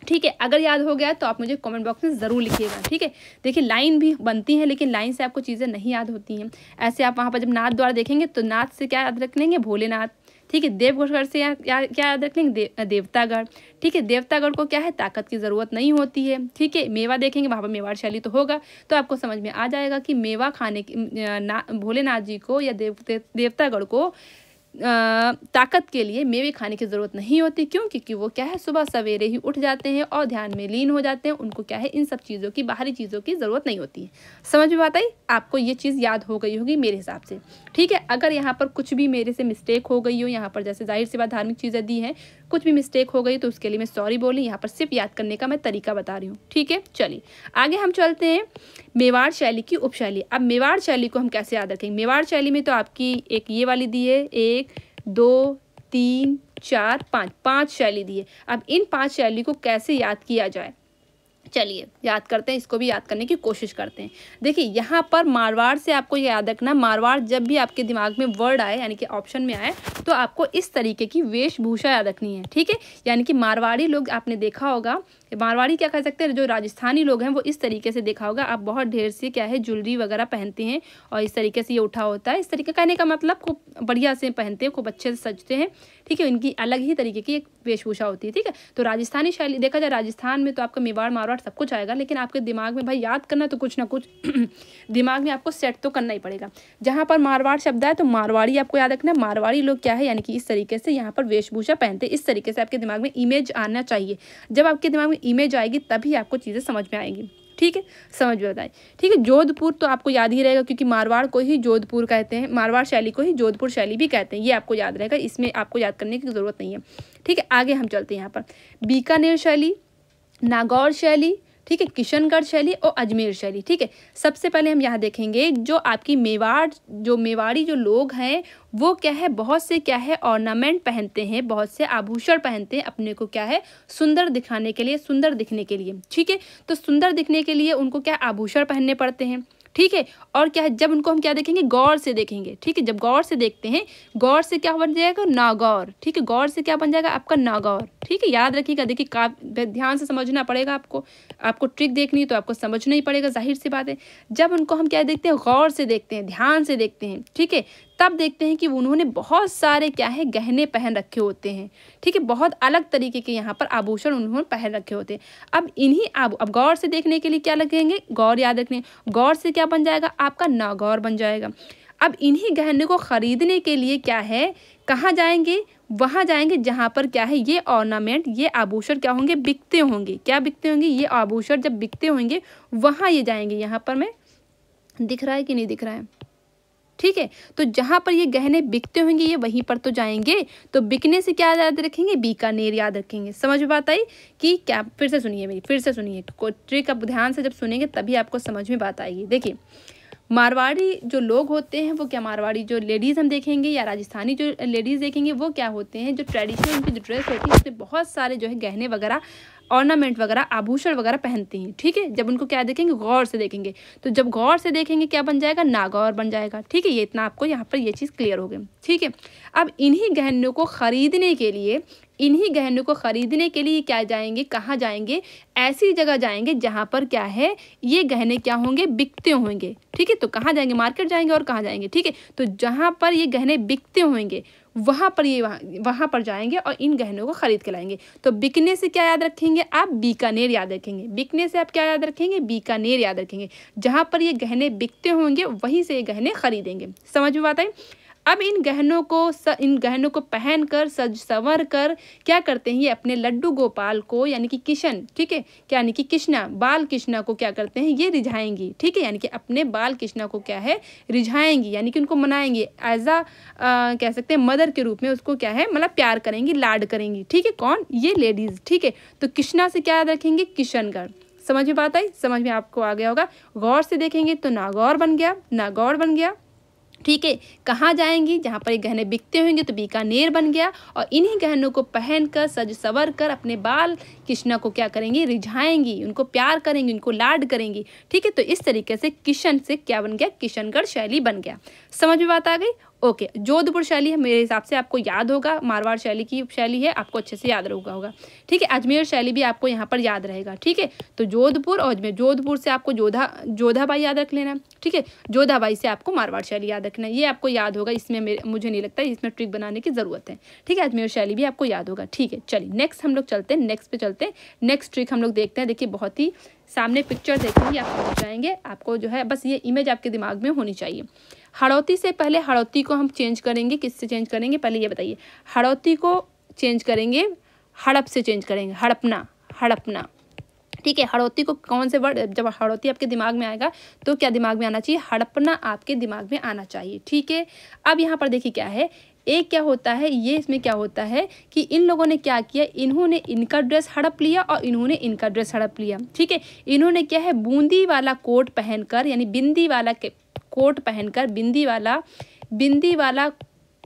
ठीक है अगर याद हो गया तो आप मुझे कमेंट बॉक्स में ज़रूर लिखिएगा ठीक है देखिए लाइन भी बनती है लेकिन लाइन से आपको चीज़ें नहीं याद होती हैं ऐसे आप वहाँ पर जब नाथ द्वारा देखेंगे तो नाथ से क्या याद रख लेंगे भोलेनाथ ठीक है देवगढ़गढ़ से या, या क्या याद रख लेंगे दे, देवतागढ़ ठीक है देवतागढ़ को क्या है ताकत की ज़रूरत नहीं होती है ठीक है मेवा देखेंगे वहाँ पर मेवाड़ शैली तो होगा तो आपको समझ में आ जाएगा कि मेवा खाने की ना भोलेनाथ जी को या देव देवतागढ़ को ताकत के लिए मेवे खाने की ज़रूरत नहीं होती क्यों क्योंकि वो क्या है सुबह सवेरे ही उठ जाते हैं और ध्यान में लीन हो जाते हैं उनको क्या है इन सब चीज़ों की बाहरी चीज़ों की ज़रूरत नहीं होती है समझ में बात आई आपको ये चीज़ याद हो गई होगी मेरे हिसाब से ठीक है अगर यहाँ पर कुछ भी मेरे से मिस्टेक हो गई हो यहाँ पर जैसे जाहिर सी बात धार्मिक चीज़ें दी हैं कुछ भी मिस्टेक हो गई तो उसके लिए मैं सॉरी बोली यहाँ पर सिर्फ याद करने का मैं तरीका बता रही हूँ ठीक है चलिए आगे हम चलते हैं मेवाड़ शैली की उपशैली अब मेवाड़ शैली को हम कैसे याद रखेंगे मेवाड़ शैली में तो आपकी एक ये वाली दी है एक दो तीन चार पाँच पाँच शैली दी है अब इन पाँच शैली को कैसे याद किया जाए चलिए याद करते हैं इसको भी याद करने की कोशिश करते हैं देखिए यहाँ पर मारवाड़ से आपको याद रखना मारवाड़ जब भी आपके दिमाग में वर्ड आए यानी कि ऑप्शन में आए तो आपको इस तरीके की वेशभूषा याद रखनी है ठीक है यानी कि मारवाड़ी लोग आपने देखा होगा मारवाड़ी क्या कह सकते हैं जो राजस्थानी लोग हैं वो इस तरीके से देखा होगा आप बहुत ढेर से क्या है ज्वेलरी वगैरह पहनते हैं और इस तरीके से ये उठा होता है इस तरीके कहने का मतलब खूब बढ़िया से पहनते हैं खूब अच्छे से सजते हैं ठीक है इनकी अलग ही तरीके की एक वेशभूषा होती है ठीक है तो राजस्थानी शैली देखा जाए राजस्थान में तो आपका मेवाड़ मारवाड़ सब कुछ आएगा लेकिन आपके दिमाग में भाई याद करना तो कुछ ना कुछ दिमाग में आपको सेट तो करना ही पड़ेगा जहाँ पर मारवाड़ शब्द है तो मारवाड़ी आपको याद रखना मारवाड़ी लोग क्या है यानी कि इस तरीके से यहाँ पर वेशभूषा पहनते इस तरीके से आपके दिमाग में इमेज आना चाहिए जब आपके दिमाग में इमेज आएगी तभी आपको चीज़ें समझ में आएंगी ठीक है समझ में बताएं ठीक है जोधपुर तो आपको याद ही रहेगा क्योंकि मारवाड़ को ही जोधपुर कहते हैं मारवाड़ शैली को ही जोधपुर शैली भी कहते हैं ये आपको याद रहेगा इसमें आपको याद करने की ज़रूरत नहीं है ठीक है आगे हम चलते हैं यहाँ पर बीकानेर शैली नागौर शैली ठीक है किशनगढ़ शैली और अजमेर शैली ठीक है सबसे पहले हम यहाँ देखेंगे जो आपकी मेवाड़ जो मेवाड़ी जो लोग हैं वो क्या है बहुत से क्या है ऑर्नामेंट पहनते हैं बहुत से आभूषण पहनते हैं अपने को क्या है सुंदर दिखाने के लिए सुंदर दिखने के लिए ठीक है तो सुंदर दिखने के लिए उनको क्या आभूषण पहनने पड़ते हैं ठीक है और क्या है जब उनको हम क्या देखेंगे गौर से देखेंगे ठीक है जब गौर से देखते हैं गौर से क्या बन जाएगा नागौर ठीक है गौर से क्या बन जाएगा आपका नागौर ठीक है याद रखिएगा देखिए का ध्यान से समझना पड़ेगा आपको आपको ट्रिक देखनी है तो आपको समझना ही पड़ेगा जाहिर सी बात है जब उनको हम क्या देखते हैं गौर से देखते हैं ध्यान से देखते हैं ठीक है तब देखते हैं कि उन्होंने बहुत सारे क्या है गहने पहन रखे होते हैं ठीक है बहुत अलग तरीके के यहाँ पर आभूषण उन्होंने पहन रखे होते हैं अब इन्हीं आभ अब गौर से देखने के लिए क्या लगेंगे गौर याद रखने गौर से क्या बन जाएगा आपका नागौर बन जाएगा अब इन्हीं गहने को ख़रीदने के लिए क्या है कहाँ जाएंगे वहाँ जाएंगे जहाँ पर क्या है ये ऑर्नामेंट ये आभूषण क्या होंगे बिकते होंगे क्या बिकते होंगे ये आभूषण जब बिकते होंगे वहाँ ये जाएंगे यहाँ पर मैं दिख रहा है कि नहीं दिख रहा है ठीक है तो जहाँ पर ये गहने बिकते होंगे ये वहीं पर तो जाएंगे तो बिकने से क्या याद रखेंगे बीकानेर याद रखेंगे समझ में बात आई कि क्या फिर से सुनिए मेरी फिर से सुनिए ट्रिक आप ध्यान से जब सुनेंगे तभी आपको समझ में बात आएगी देखिए मारवाड़ी जो लोग होते हैं वो क्या मारवाड़ी जो लेडीज़ हम देखेंगे या राजस्थानी जो लेडीज़ देखेंगे वो क्या होते हैं जो ट्रेडिशनल उनकी जो ड्रेस होती है उसमें बहुत सारे जो है गहने वगैरह ऑर्नामेंट वगैरह आभूषण वगैरह पहनती हैं ठीक है जब उनको क्या देखेंगे गौर से देखेंगे तो जब गौर से देखेंगे क्या बन जाएगा नागौर बन जाएगा ठीक है ये इतना आपको यहाँ पर ये चीज़ क्लियर हो गई ठीक है अब इन्हीं गहनों को ख़रीदने के लिए इन्हीं गहनों को ख़रीदने के लिए क्या जाएंगे कहाँ जाएंगे ऐसी जगह जाएंगे जहाँ पर क्या है ये गहने क्या होंगे बिकते होंगे ठीक है तो कहाँ जाएंगे मार्केट जाएंगे और कहाँ जाएंगे ठीक है तो जहाँ पर ये गहने बिकते होंगे वहाँ पर ये वहाँ वहाँ पर जाएंगे और इन गहनों को खरीद के लाएंगे तो बिकने से क्या याद रखेंगे आप बीकानेर याद रखेंगे बिकने से आप क्या याद रखेंगे बीकानेर याद रखेंगे जहाँ पर ये गहने बिकते होंगे वहीं से ये गहने खरीदेंगे समझ में बात आई अब इन गहनों को स, इन गहनों को पहन कर सज संवर कर क्या करते हैं ये अपने लड्डू गोपाल को यानी कि किशन ठीक है यानी कि कृष्णा बाल कृष्णा को क्या करते हैं ये रिझाएंगी ठीक है यानी कि अपने बाल कृष्णा को क्या है रिझाएंगी यानी कि उनको मनाएंगी एज अ कह सकते हैं मदर के रूप में उसको क्या है मतलब प्यार करेंगी लाड करेंगी ठीक है कौन ये लेडीज़ ठीक है तो कृष्णा से क्या रखेंगे किशनगढ़ समझ में बात आई समझ में आपको आ गया होगा गौर से देखेंगे तो नागौर बन गया नागौर बन गया ठीक है कहाँ जाएंगी जहाँ पर ये गहने बिकते होंगे तो बीकानेर बन गया और इन्हीं गहनों को पहनकर सज सवर कर अपने बाल कृष्णा को क्या करेंगी रिझाएंगी उनको प्यार करेंगी उनको लाड करेंगी ठीक है तो इस तरीके से किशन से क्या बन गया किशनगढ़ शैली बन गया समझ में बात आ गई ओके जोधपुर शैली है मेरे हिसाब से आपको याद होगा मारवाड़ शैली की शैली है आपको अच्छे से याद रहूगा होगा ठीक है अजमेर शैली भी आपको यहाँ पर याद रहेगा ठीक है तो जोधपुर और अजमेर जोधपुर से आपको जोधा जोधाबाई याद रख लेना ठीक है जोधाबाई से आपको मारवाड़ शैली याद रखना है ये आपको याद होगा इसमें मुझे नहीं लगता इसमें ट्रिक बनाने की ज़रूरत है ठीक है अजमेर शैली भी आपको याद होगा ठीक है चलिए नेक्स्ट हम लोग चलते हैं नेक्स्ट पे चलते हैं नेक्स्ट ट्रिक हम लोग देखते हैं देखिए बहुत ही सामने पिक्चर देखेंगे आप समझ जाएंगे आपको जो है बस ये इमेज आपके दिमाग में होनी चाहिए हड़ौती से पहले हड़ौती को हम चेंज करेंगे किससे चेंज करेंगे पहले ये बताइए हड़ौती को चेंज करेंगे हड़प से चेंज करेंगे हड़पना हड़पना ठीक है हड़ौती को कौन से वर्ड जब हड़ौती आपके दिमाग में आएगा तो क्या दिमाग में आना चाहिए हड़पना आपके दिमाग में आना चाहिए ठीक है अब यहाँ पर देखिए क्या है एक क्या होता है ये इसमें क्या होता है कि इन लोगों ने क्या किया इन्होंने इनका ड्रेस हड़प लिया और इन्होंने इनका ड्रेस हड़प लिया ठीक है इन्होंने क्या है बूंदी वाला कोट पहनकर यानी बिंदी वाला कोट पहनकर बिंदी वाला बिंदी वाला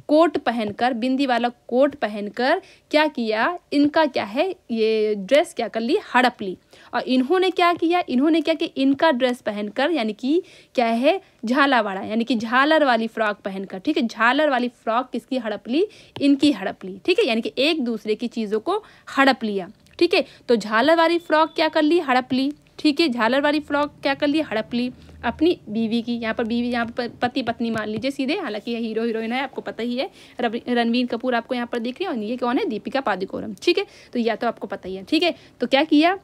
कोट पहनकर बिंदी वाला कोट पहनकर क्या किया इनका क्या है ये ड्रेस क्या कर ली हड़प ली और इन्होंने क्या किया इन्होंने क्या कि इनका ड्रेस पहनकर यानी कि क्या है झालावाड़ा यानी कि झालर वाली फ्रॉक पहनकर ठीक है झालर वाली फ्रॉक किसकी हड़प ली इनकी हड़प ली ठीक है यानी कि एक दूसरे की चीज़ों को हड़प लिया ठीक है तो झालर वाली फ्रॉक क्या कर ली हड़प ली ठीक है झालर वाली फ्रॉक क्या कर ली हड़प ली अपनी बीवी की यहाँ पर बीवी यहाँ पर पति पत्नी मान लीजिए सीधे हालांकि ये हीरो हीरोइन है आपको पता ही है रणवीर कपूर आपको यहाँ पर दिख रही है और ये कौन है दीपिका पादुकोणम ठीक है तो यह तो आपको पता ही है ठीक है तो क्या किया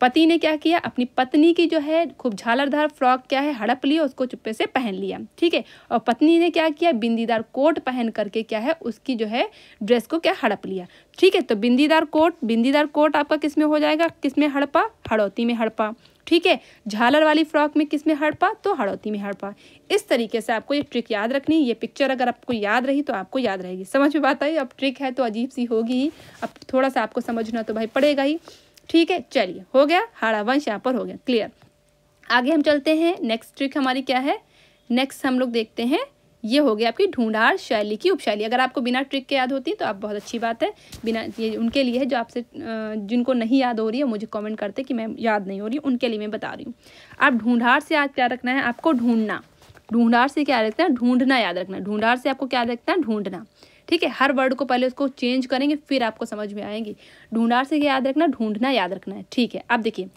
पति ने क्या किया अपनी पत्नी की जो है खूब झालरदार फ्रॉक क्या है हड़प लिया उसको चुप्पे से पहन लिया ठीक है और पत्नी ने क्या किया बिंदीदार कोट पहन करके क्या है उसकी जो है ड्रेस को क्या हड़प लिया ठीक है तो बिंदीदार कोट बिंदीदार कोट आपका किस में हो जाएगा किस में हड़पा हड़ौती में हड़पा ठीक है झालर वाली फ्रॉक में किस में हड़पा तो हड़ौती में हड़पा इस तरीके से आपको ये ट्रिक याद रखनी ये पिक्चर अगर आपको याद रही तो आपको याद रहेगी समझ में बात आई अब ट्रिक है तो अजीब सी होगी ही अब थोड़ा सा आपको समझना तो भाई पड़ेगा ही ठीक है चलिए हो गया हाड़ा वंश यहाँ पर हो गया क्लियर आगे हम चलते हैं नेक्स्ट ट्रिक हमारी क्या है नेक्स्ट हम लोग देखते हैं ये हो गया आपकी ढूंढार शैली की उपशैली अगर आपको बिना ट्रिक के याद होती तो आप बहुत अच्छी बात है बिना ये उनके लिए है जो आपसे जिनको नहीं याद हो रही है मुझे कमेंट करते कि मैं याद नहीं हो रही उनके लिए मैं बता रही हूँ आप ढूंढार से याद क्या रखना है आपको ढूंढना ढूंढार से क्या रखना है ढूंढना याद रखना ढूंढार से आपको क्या रखना है ढूंढना ठीक है हर वर्ड को पहले उसको चेंज करेंगे फिर आपको समझ में आएंगी ढूंढार से याद रखना ढूंढना याद रखना है ठीक है अब देखिए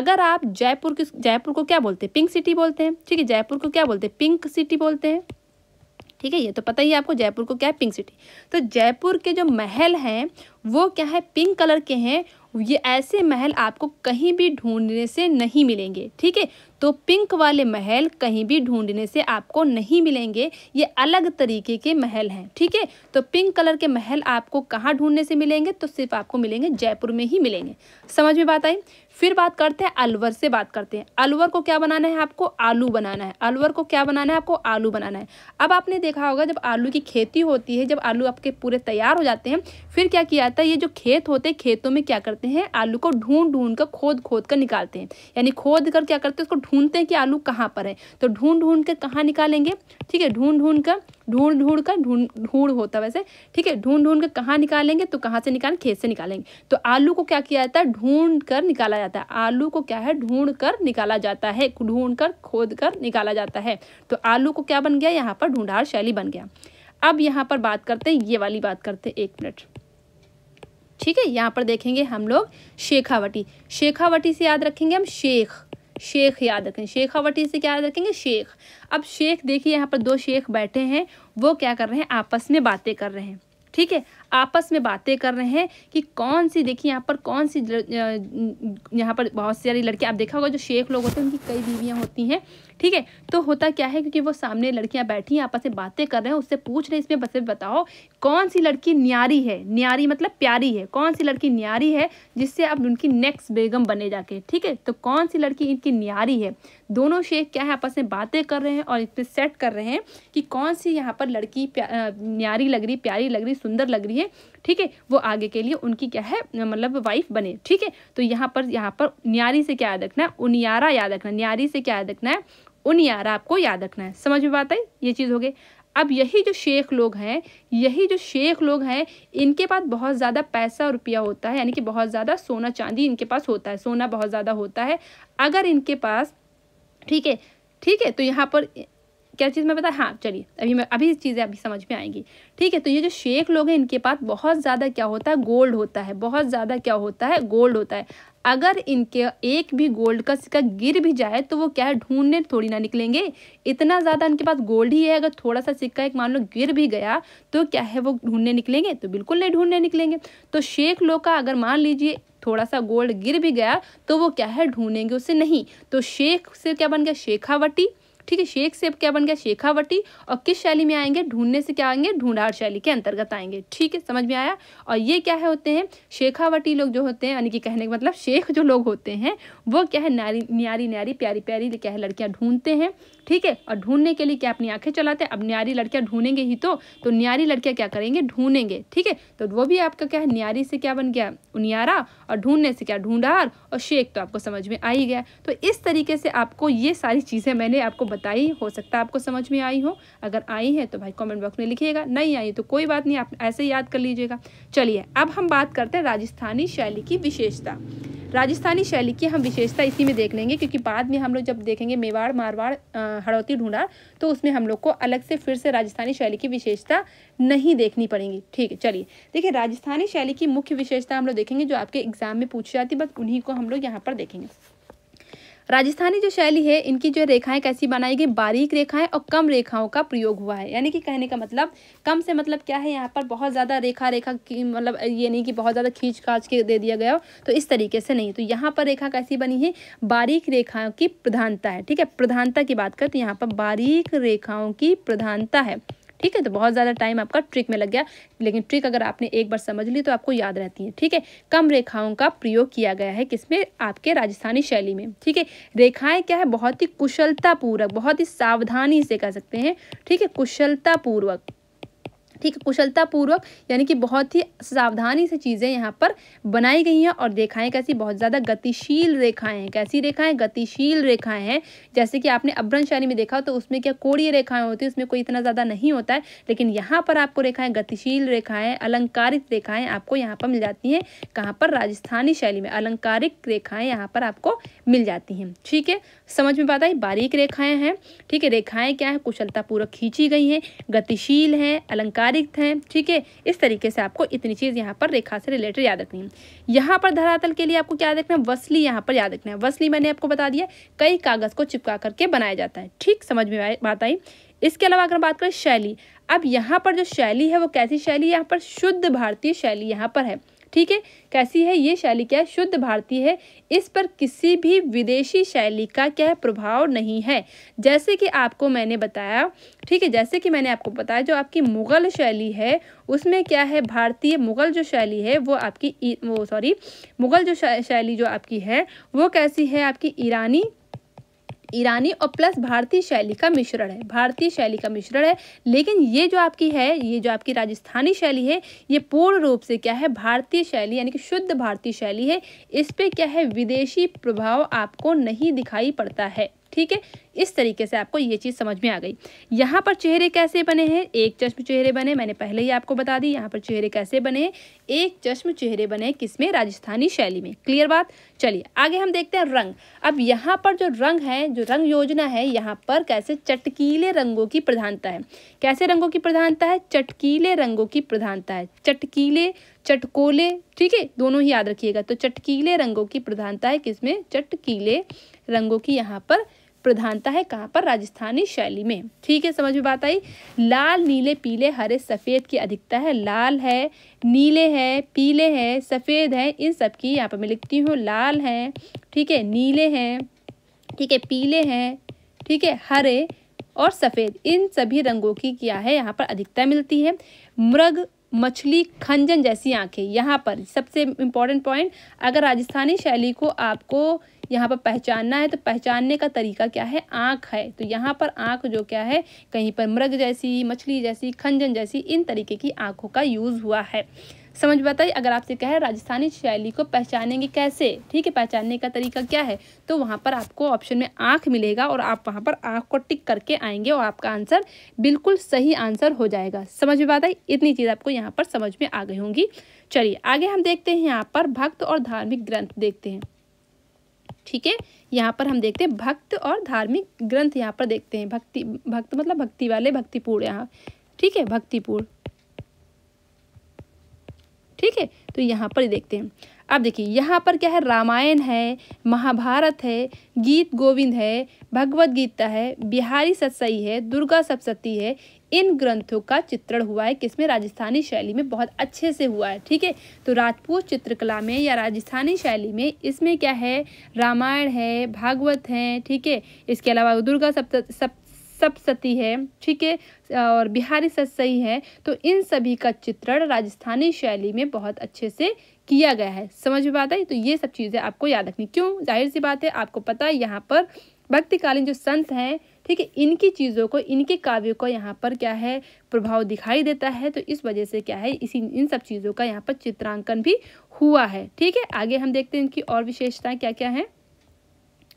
अगर आप जयपुर के जयपुर को क्या बोलते हैं पिंक सिटी बोलते हैं ठीक है जयपुर को क्या बोलते हैं पिंक सिटी बोलते हैं ठीक है ये तो पता ही है आपको जयपुर को क्या है पिंक सिटी तो जयपुर के जो महल हैं वो क्या है पिंक कलर के हैं ये ऐसे महल आपको कहीं भी ढूंढने से नहीं मिलेंगे ठीक है तो पिंक वाले महल कहीं भी ढूंढने से आपको नहीं मिलेंगे ये अलग तरीके के महल हैं ठीक है थीके? तो पिंक कलर के महल आपको कहाँ ढूंढने से मिलेंगे तो सिर्फ आपको मिलेंगे जयपुर में ही मिलेंगे समझ में बात आई फिर बात करते हैं अलवर से बात करते हैं अलवर को क्या बनाना है आपको आलू बनाना है अलवर को क्या बनाना है आपको आलू बनाना है अब आपने देखा होगा जब आलू की खेती होती है जब आलू आपके पूरे तैयार हो जाते हैं फिर क्या किया जाता है ये जो खेत होते हैं खेतों में क्या करते हैं आलू को ढूंढ ढूंढ कर खोद खोद कर निकालते हैं यानी खोद कर क्या करते हैं उसको ढूंढते हैं कि आलू कहाँ पर है तो ढूंढ ढूंढ कर कहाँ निकालेंगे ठीक है ढूंढ ढूंढ कर ढूंढ ढूंढ का ढूंढ ढूंढ होता है वैसे ठीक है ढूंढ ढूंढ कर कहाँ निकालेंगे तो कहाँ से निकाल खेत से निकालेंगे तो आलू को क्या किया जाता है ढूंढ कर निकाला जाता है आलू को क्या है ढूंढ कर निकाला जाता है ढूंढ कर खोद कर निकाला जाता है तो आलू को क्या बन गया यहाँ पर ढूंढार शैली बन गया अब यहाँ पर बात करते हैं ये वाली बात करते हैं एक मिनट ठीक है यहाँ पर देखेंगे हम लोग शेखावटी शेखावटी से याद रखेंगे हम शेख शेख याद रखें शेखावटी से क्या याद रखेंगे शेख अब शेख देखिए यहाँ पर दो शेख बैठे हैं वो क्या कर रहे हैं आपस में बातें कर रहे हैं ठीक है आपस में बातें कर रहे हैं कि कौन सी देखिए यहाँ पर कौन सी यहाँ पर बहुत सारी लड़कियाँ आप देखा होगा जो शेख लोग होते हैं उनकी कई बीवियाँ होती हैं ठीक है तो होता क्या है क्योंकि वो सामने लड़कियां बैठी हैं आपस में बातें कर रहे हैं उससे पूछ रहे हैं इसमें बस बताओ कौन सी लड़की न्यारी है न्यारी मतलब प्यारी है कौन सी लड़की न्यारी है जिससे अब उनकी नेक्स्ट बेगम बने जाके ठीक है तो कौन सी लड़की इनकी न्यारी है दोनों शेख क्या है आपस में बातें कर रहे हैं और इस पर सेट कर रहे हैं कि कौन सी यहाँ पर लड़की न्यारी लग रही प्यारी लग रही सुंदर लग रही है ठीक है वो आगे के लिए उनकी क्या है मतलब वाइफ बने ठीक है तो यहाँ पर यहाँ पर न्यारी से क्या याद रखना है उनियारा याद रखना न्यारी से क्या याद रखना है उन यार आपको याद रखना है समझ में बात आई ये चीज़ हो गई अब यही जो शेख लोग हैं यही जो शेख लोग हैं इनके पास बहुत ज़्यादा पैसा रुपया होता है यानी कि बहुत ज़्यादा सोना चांदी इनके पास होता है सोना बहुत ज़्यादा होता है अगर इनके पास ठीक है ठीक है तो यहाँ पर क्या चीज़ मैं बता हाँ चलिए अभी मैं अभी चीज़ें अभी समझ में आएंगी ठीक है तो ये जो शेख लोग हैं इनके पास बहुत ज़्यादा क्या होता है गोल्ड होता है बहुत ज़्यादा क्या होता है गोल्ड होता है अगर इनके एक भी गोल्ड का सिक्का गिर भी जाए तो वो क्या है ढूंढने थोड़ी ना निकलेंगे इतना ज़्यादा इनके पास गोल्ड ही है अगर थोड़ा सा सिक्का एक मान लो गिर भी गया तो क्या है वो ढूंढने निकलेंगे तो बिल्कुल नहीं ढूंढने निकलेंगे तो शेख लोग का अगर मान लीजिए थोड़ा सा गोल्ड गिर भी गया तो वो क्या है ढूंढेंगे उसे नहीं तो शेख से क्या बन गया शेखावटी ठीक है शेख से क्या बन गया शेखावटी और किस शैली में आएंगे ढूंढने से क्या आएंगे ढूंढार शैली के अंतर्गत आएंगे ठीक है समझ में आया और ये क्या है होते हैं शेखावटी लोग जो होते हैं यानी कि कहने का मतलब शेख जो लोग होते हैं वो क्या है नारी न्यारी न्यारी प्यारी प्यारी क्या है लड़कियाँ ढूंढते हैं ठीक है और ढूंढने के लिए क्या अपनी आंखें चलाते हैं अब न्यारी लड़कियां ढूंढेंगे ही तो, तो न्यारी लड़कियां क्या करेंगे ढूंढेंगे ठीक है तो वो भी आपका क्या है न्यारी से क्या बन गया उनियारा और ढूंढने से क्या ढूंढार और शेख तो आपको समझ में आ ही गया तो इस तरीके से आपको ये सारी चीज़ें मैंने आपको बताई हो सकता है आपको समझ में आई हो अगर आई है तो भाई कॉमेंट बॉक्स में लिखिएगा नहीं आई तो कोई बात नहीं आप ऐसे याद कर लीजिएगा चलिए अब हम बात करते हैं राजस्थानी शैली की विशेषता राजस्थानी शैली की हम विशेषता इसी में देख लेंगे क्योंकि बाद में हम लोग जब देखेंगे मेवाड़ मारवाड़ हड़ौती ढूंढा तो उसमें हम लोग को अलग से फिर से राजस्थानी शैली की विशेषता नहीं देखनी पड़ेगी ठीक है चलिए देखिए राजस्थानी शैली की मुख्य विशेषता हम लोग देखेंगे जो आपके एग्जाम में पूछी जाती है बस उन्हीं को हम लोग यहाँ पर देखेंगे राजस्थानी जो शैली है इनकी जो रेखाएं कैसी बनाई गई बारीक रेखाएं और कम रेखाओं का प्रयोग हुआ है यानी कि कहने का मतलब कम से मतलब क्या है यहाँ पर बहुत ज़्यादा रेखा रेखा की मतलब ये नहीं कि बहुत ज़्यादा खींच खाच के दे दिया गया हो तो इस तरीके से नहीं तो यहाँ पर रेखा कैसी बनी है बारीक रेखाओं की प्रधानता है ठीक है प्रधानता की बात करते हैं तो यहाँ पर बारीक रेखाओं की प्रधानता है ठीक है तो बहुत ज़्यादा टाइम आपका ट्रिक में लग गया लेकिन ट्रिक अगर आपने एक बार समझ ली तो आपको याद रहती है ठीक है कम रेखाओं का प्रयोग किया गया है किसमें आपके राजस्थानी शैली में ठीक है रेखाएँ क्या है बहुत ही कुशलतापूर्वक बहुत ही सावधानी से कह सकते हैं ठीक है कुशलतापूर्वक ठीक है कुशलतापूर्वक यानी कि बहुत ही सावधानी से चीज़ें यहाँ पर बनाई गई हैं और रेखाएँ कैसी बहुत ज़्यादा गतिशील रेखाएँ हैं कैसी रेखाएँ गतिशील रेखाएँ हैं जैसे कि आपने अब्रन शैली में देखा तो उसमें क्या कोड़ी रेखाएँ होती हैं उसमें कोई इतना ज़्यादा नहीं होता है लेकिन यहाँ पर आपको रेखाएँ गतिशील रेखाएँ अलंकारिक रेखाएँ आपको यहाँ पर मिल जाती हैं कहाँ पर राजस्थानी शैली में अलंकारिक रेखाएँ यहाँ पर आपको मिल जाती हैं ठीक है समझ में पाता है बारीक रेखाएँ हैं ठीक है रेखाएँ क्या है कुशलतापूर्वक खींची गई हैं गतिशील हैं अलंकारिक आधारित है ठीक है इस तरीके से आपको इतनी चीज़ यहाँ पर रेखा से रिलेटेड याद रखनी है यहाँ पर धरातल के लिए आपको क्या याद रखना है वसली यहाँ पर याद रखना है वसली मैंने आपको बता दिया कई कागज़ को चिपका करके बनाया जाता है ठीक समझ में बात आई इसके अलावा अगर बात करें शैली अब यहाँ पर जो शैली है वो कैसी शैली यहाँ पर शुद्ध भारतीय शैली यहाँ पर है ठीक है कैसी है ये शैली क्या है शुद्ध भारतीय है इस पर किसी भी विदेशी शैली का क्या है प्रभाव नहीं है जैसे कि आपको मैंने बताया ठीक है जैसे कि मैंने आपको बताया जो आपकी मुग़ल शैली है उसमें क्या है भारतीय मुग़ल जो शैली है वो आपकी वो सॉरी मुग़ल जो शैली जो आपकी है वो कैसी है आपकी ईरानी ईरानी और प्लस भारतीय शैली का मिश्रण है भारतीय शैली का मिश्रण है लेकिन ये जो आपकी है ये जो आपकी राजस्थानी शैली है ये पूर्ण रूप से क्या है भारतीय शैली यानी कि शुद्ध भारतीय शैली है इस पर क्या है विदेशी प्रभाव आपको नहीं दिखाई पड़ता है ठीक है इस तरीके से आपको ये चीज़ समझ में आ गई यहाँ पर चेहरे कैसे बने हैं एक चश्म चेहरे बने मैंने पहले ही आपको बता दी यहाँ पर चेहरे कैसे बने एक चश्म चेहरे बने किसमें राजस्थानी शैली में क्लियर बात चलिए आगे हम देखते हैं रंग अब यहाँ पर जो रंग है जो रंग योजना है यहाँ पर कैसे चटकीले रंगों की प्रधानता है कैसे रंगों की प्रधानता है चटकीले रंगों की प्रधानता है चटकीले चटकोले ठीक है दोनों ही याद रखिएगा तो चटकीले रंगों की प्रधानता है किसमें चटकीले रंगों की यहाँ पर प्रधानता है कहाँ पर राजस्थानी शैली में ठीक है समझ में बात आई लाल नीले पीले हरे सफ़ेद की अधिकता है लाल है नीले है पीले है सफ़ेद है इन सब की यहाँ पर मैं लिखती हूँ लाल है ठीक है नीले हैं ठीक है पीले हैं ठीक है हरे और सफ़ेद इन सभी रंगों की क्या है यहाँ पर अधिकता मिलती है मृग मछली खंजन जैसी आंखें यहाँ पर सबसे इम्पोर्टेंट पॉइंट अगर राजस्थानी शैली को आपको यहाँ पर पहचानना है तो पहचानने का तरीका क्या है आँख है तो यहाँ पर आँख जो क्या है कहीं पर मृग जैसी मछली जैसी खंजन जैसी इन तरीके की आँखों का यूज़ हुआ है समझ बताइए अगर आपसे कहे राजस्थानी शैली को पहचानेंगे कैसे ठीक है पहचानने का तरीका क्या है तो वहाँ पर आपको ऑप्शन में आँख मिलेगा और आप वहाँ पर आँख को टिक करके आएंगे और आपका आंसर बिल्कुल सही आंसर हो जाएगा समझ में बताइए इतनी चीज़ आपको यहाँ पर समझ में आ गई होंगी चलिए आगे हम देखते हैं यहाँ पर भक्त और धार्मिक ग्रंथ देखते हैं ठीक है यहाँ पर हम देखते हैं भक्त और धार्मिक ग्रंथ यहाँ पर देखते हैं भक्ति भक्त मतलब भक्ति वाले भक्तिपूर्ण यहाँ ठीक है भक्तिपूर्ण ठीक है तो यहाँ पर देखते हैं अब देखिए यहाँ पर क्या है रामायण है महाभारत है गीत गोविंद है भगवत गीता है बिहारी सत्सई है दुर्गा सप्तती है इन ग्रंथों का चित्रण हुआ है किसमें राजस्थानी शैली में बहुत अच्छे से हुआ है ठीक है तो राजपूत चित्रकला में या राजस्थानी शैली में इसमें क्या है रामायण है भागवत है ठीक है इसके अलावा दुर्गा सप्त सप सप्तती है ठीक है और बिहारी सत्सई है तो इन सभी का चित्रण राजस्थानी शैली में बहुत अच्छे से किया गया है समझ में बात आई तो ये सब चीज़ें आपको याद रखनी क्यों जाहिर सी बात है आपको पता है यहाँ पर भक्तिकालीन जो संत हैं ठीक है इनकी चीज़ों को इनके काव्य को यहाँ पर क्या है प्रभाव दिखाई देता है तो इस वजह से क्या है इसी इन सब चीज़ों का यहाँ पर चित्रांकन भी हुआ है ठीक है आगे हम देखते हैं इनकी और विशेषताएं क्या क्या हैं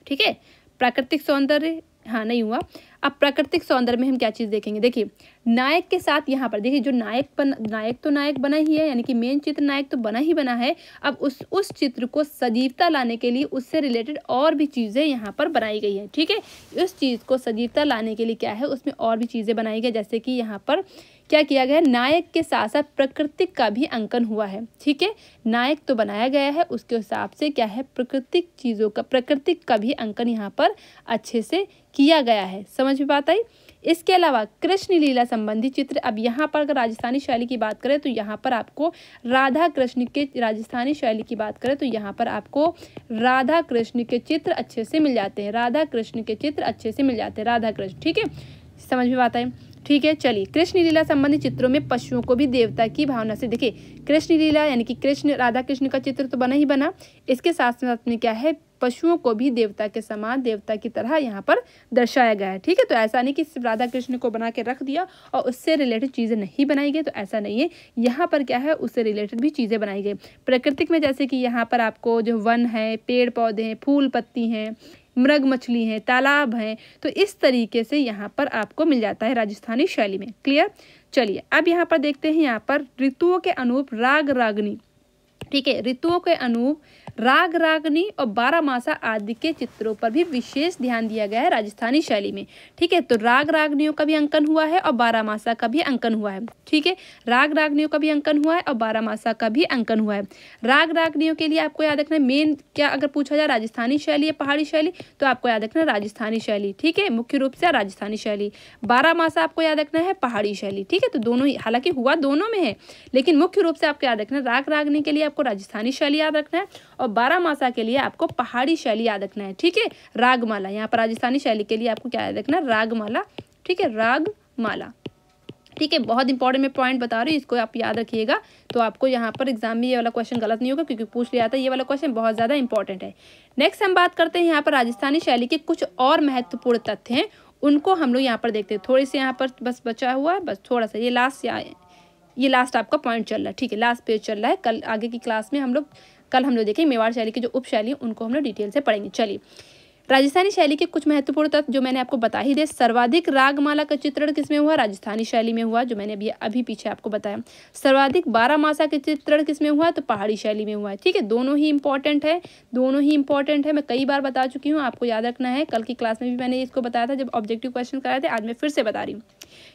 ठीक है प्राकृतिक सौंदर्य हाँ नहीं हुआ अब प्राकृतिक सौंदर्य में हम क्या चीज़ देखेंगे देखिए नायक के साथ यहाँ पर देखिए जो नायक बन नायक तो नायक बना ही है यानी कि मेन चित्र नायक तो बना ही बना है अब उस उस चित्र को सजीवता लाने के लिए उससे रिलेटेड और भी चीज़ें यहाँ पर बनाई गई है ठीक है इस चीज़ को सजीवता लाने के लिए क्या है उसमें और भी चीज़ें बनाई गई जैसे कि यहाँ पर क्या किया गया है नायक के साथ साथ प्रकृतिक का भी अंकन हुआ है ठीक है नायक तो बनाया गया है उसके हिसाब से क्या है प्राकृतिक चीज़ों का प्रकृतिक का भी अंकन यहाँ पर अच्छे से किया गया है समझ में बात आई इसके अलावा कृष्ण लीला संबंधी चित्र अब यहाँ पर अगर राजस्थानी शैली की बात करें तो यहाँ पर आपको राधा कृष्ण के राजस्थानी शैली की बात करें तो यहाँ पर आपको राधा कृष्ण के चित्र अच्छे से मिल जाते हैं राधा कृष्ण के चित्र अच्छे से मिल जाते हैं राधा कृष्ण ठीक है समझ में बात आई ठीक है चलिए कृष्ण लीला संबंधी चित्रों में पशुओं को भी देवता की भावना से देखे कृष्ण लीला यानी कि कृष्ण राधा कृष्ण का चित्र तो बना ही बना इसके साथ साथ में क्या है पशुओं को भी देवता के समान देवता की तरह यहाँ पर दर्शाया गया है ठीक है तो ऐसा नहीं कि सिर्फ राधा कृष्ण को बना के रख दिया और उससे रिलेटेड चीज़ें नहीं बनाई गई तो ऐसा नहीं है यहाँ पर क्या है उससे रिलेटेड भी चीज़ें बनाई गई प्राकृतिक में जैसे कि यहाँ पर आपको जो वन है पेड़ पौधे हैं फूल पत्ती हैं मृग मछली हैं तालाब हैं तो इस तरीके से यहाँ पर आपको मिल जाता है राजस्थानी शैली में क्लियर चलिए अब यहाँ पर देखते हैं यहाँ पर ऋतुओं के अनूप राग रागनी ठीक है ऋतुओं के अनूप राग रागनी और बारामासा आदि के चित्रों पर भी विशेष ध्यान दिया गया है राजस्थानी शैली में ठीक है तो राग रागनियों का भी अंकन हुआ है और बारामासा का भी अंकन हुआ है ठीक है राग रागनियों का भी अंकन हुआ है और बारामासा का भी अंकन हुआ है राग रागनियों के लिए आपको याद रखना मेन क्या अगर पूछा जाए राजस्थानी शैली या पहाड़ी शैली तो आपको याद रखना राजस्थानी शैली ठीक है मुख्य रूप से राजस्थानी शैली बारामासा आपको याद रखना है पहाड़ी शैली ठीक है तो दोनों ही हालांकि हुआ दोनों में है लेकिन मुख्य रूप से आपको याद रखना राग रागनी के लिए आपको राजस्थानी शैली याद रखना है और बारह मासा के लिए आपको पहाड़ी शैली याद रखना है ठीक है रागमाला यहाँ पर राजस्थानी शैली के लिए आपको क्या याद रखना है रागमाला ठीक है रागमाला ठीक है बहुत इंपॉर्टेंट मैं पॉइंट बता रही हूँ इसको आप याद रखिएगा तो आपको यहाँ पर एग्जाम में ये वाला क्वेश्चन गलत नहीं होगा क्योंकि पूछ लिया था ये वाला क्वेश्चन बहुत ज़्यादा इंपॉर्टेंट है नेक्स्ट हम बात करते हैं यहाँ पर राजस्थानी शैली के कुछ और महत्वपूर्ण तथ्य हैं उनको हम लोग यहाँ पर देखते हैं थोड़ी सी यहाँ पर बस बचा हुआ है बस थोड़ा सा ये लास्ट ये लास्ट आपका पॉइंट चल रहा है ठीक है लास्ट पेज चल रहा है कल आगे की क्लास में हम लोग कल हम लोग देखेंगे मेवाड़ शैली की जो उप शैली उनको हम लोग डिटेल से पढ़ेंगे चलिए राजस्थानी शैली के कुछ महत्वपूर्ण तत्व जो मैंने आपको बता ही दे सर्वाधिक रागमाला का चित्रण किसमें हुआ राजस्थानी शैली में हुआ जो मैंने अभी अभी पीछे आपको बताया सर्वाधिक बारह मासा के चित्रण किसमें हुआ तो पहाड़ी शैली में हुआ ठीक है दोनों ही इंपॉर्टेंट है दोनों ही इंपॉर्टेंट है मैं कई बार बता चुकी हूँ आपको याद रखना है कल की क्लास में भी मैंने इसको बताया था जब ऑब्जेक्टिव क्वेश्चन कराए थे आज मैं फिर से बता रही हूँ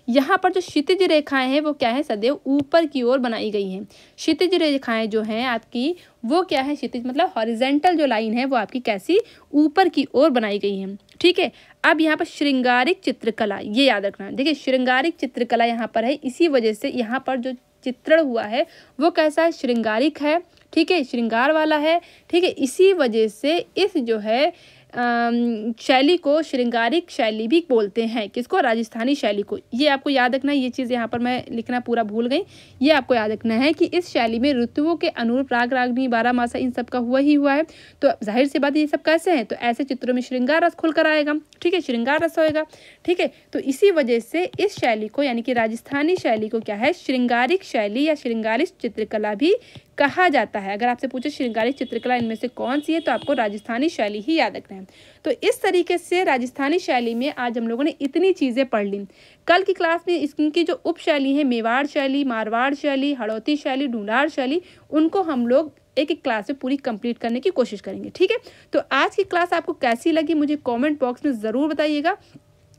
यहाँ पर जो क्षितिज रेखाएं हैं वो क्या है सदैव ऊपर की ओर बनाई गई हैं क्षितिज रेखाएं जो हैं आपकी वो क्या है क्षितिज मतलब हॉरिजेंटल जो लाइन है वो आपकी कैसी ऊपर की ओर बनाई गई है ठीक है अब यहाँ पर श्रृंगारिक चित्रकला ये याद रखना देखिए श्रृंगारिक चित्रकला यहाँ पर है इसी वजह से यहाँ पर जो चित्रण हुआ है वो कैसा है श्रृंगारिक है ठीक है श्रृंगार वाला है ठीक है इसी वजह से इस जो है शैली को श्रृंगारिक शैली भी बोलते हैं किसको राजस्थानी शैली को ये आपको याद रखना है ये चीज़ यहाँ पर मैं लिखना पूरा भूल गई ये आपको याद रखना है कि इस शैली में ऋतुओं के अनुरूप राग रागनी बारह मासा इन सब का हुआ ही हुआ है तो जाहिर सी बात ये सब कैसे हैं तो ऐसे चित्रों में श्रृंगार रस खुलकर आएगा ठीक है श्रृंगार रस होएगा ठीक है तो इसी वजह से इस शैली को यानी कि राजस्थानी शैली को क्या है श्रृंगारिक शैली या श्रृंगारिक चित्रकला भी कहा जाता है अगर आपसे पूछे श्रृंगारिक चित्रकला इनमें से कौन सी है तो आपको राजस्थानी शैली ही याद रखना है तो इस तरीके से राजस्थानी शैली में आज हम लोगों ने इतनी चीज़ें पढ़ ली कल की क्लास में इनकी जो उप शैली है मेवाड़ शैली मारवाड़ शैली हड़ौती शैली ढूंढार शैली उनको हम लोग एक एक क्लास में पूरी कंप्लीट करने की कोशिश करेंगे ठीक है तो आज की क्लास आपको कैसी लगी मुझे कॉमेंट बॉक्स में ज़रूर बताइएगा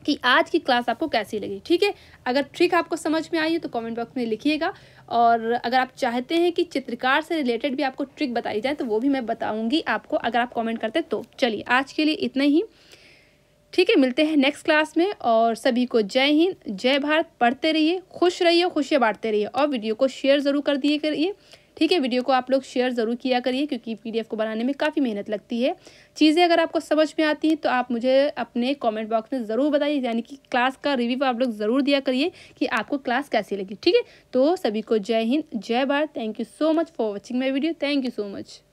कि आज की क्लास आपको कैसी लगी ठीक है अगर ट्रिक आपको समझ में आई है तो कमेंट बॉक्स में लिखिएगा और अगर आप चाहते हैं कि चित्रकार से रिलेटेड भी आपको ट्रिक बताई जाए तो वो भी मैं बताऊंगी आपको अगर आप कमेंट करते तो चलिए आज के लिए इतना ही ठीक है मिलते हैं नेक्स्ट क्लास में और सभी को जय हिंद जय भारत पढ़ते रहिए खुश रहिए खुशियाँ बांटते रहिए और वीडियो को शेयर ज़रूर कर दिए करिए ठीक है वीडियो को आप लोग शेयर ज़रूर किया करिए क्योंकि पी को बनाने में काफ़ी मेहनत लगती है चीज़ें अगर आपको समझ में आती हैं तो आप मुझे अपने कॉमेंट बॉक्स में ज़रूर बताइए यानी कि क्लास का रिव्यू आप लोग ज़रूर दिया करिए कि आपको क्लास कैसी लगी ठीक है तो सभी को जय हिंद जय Bharat thank you so much for watching my video thank you so much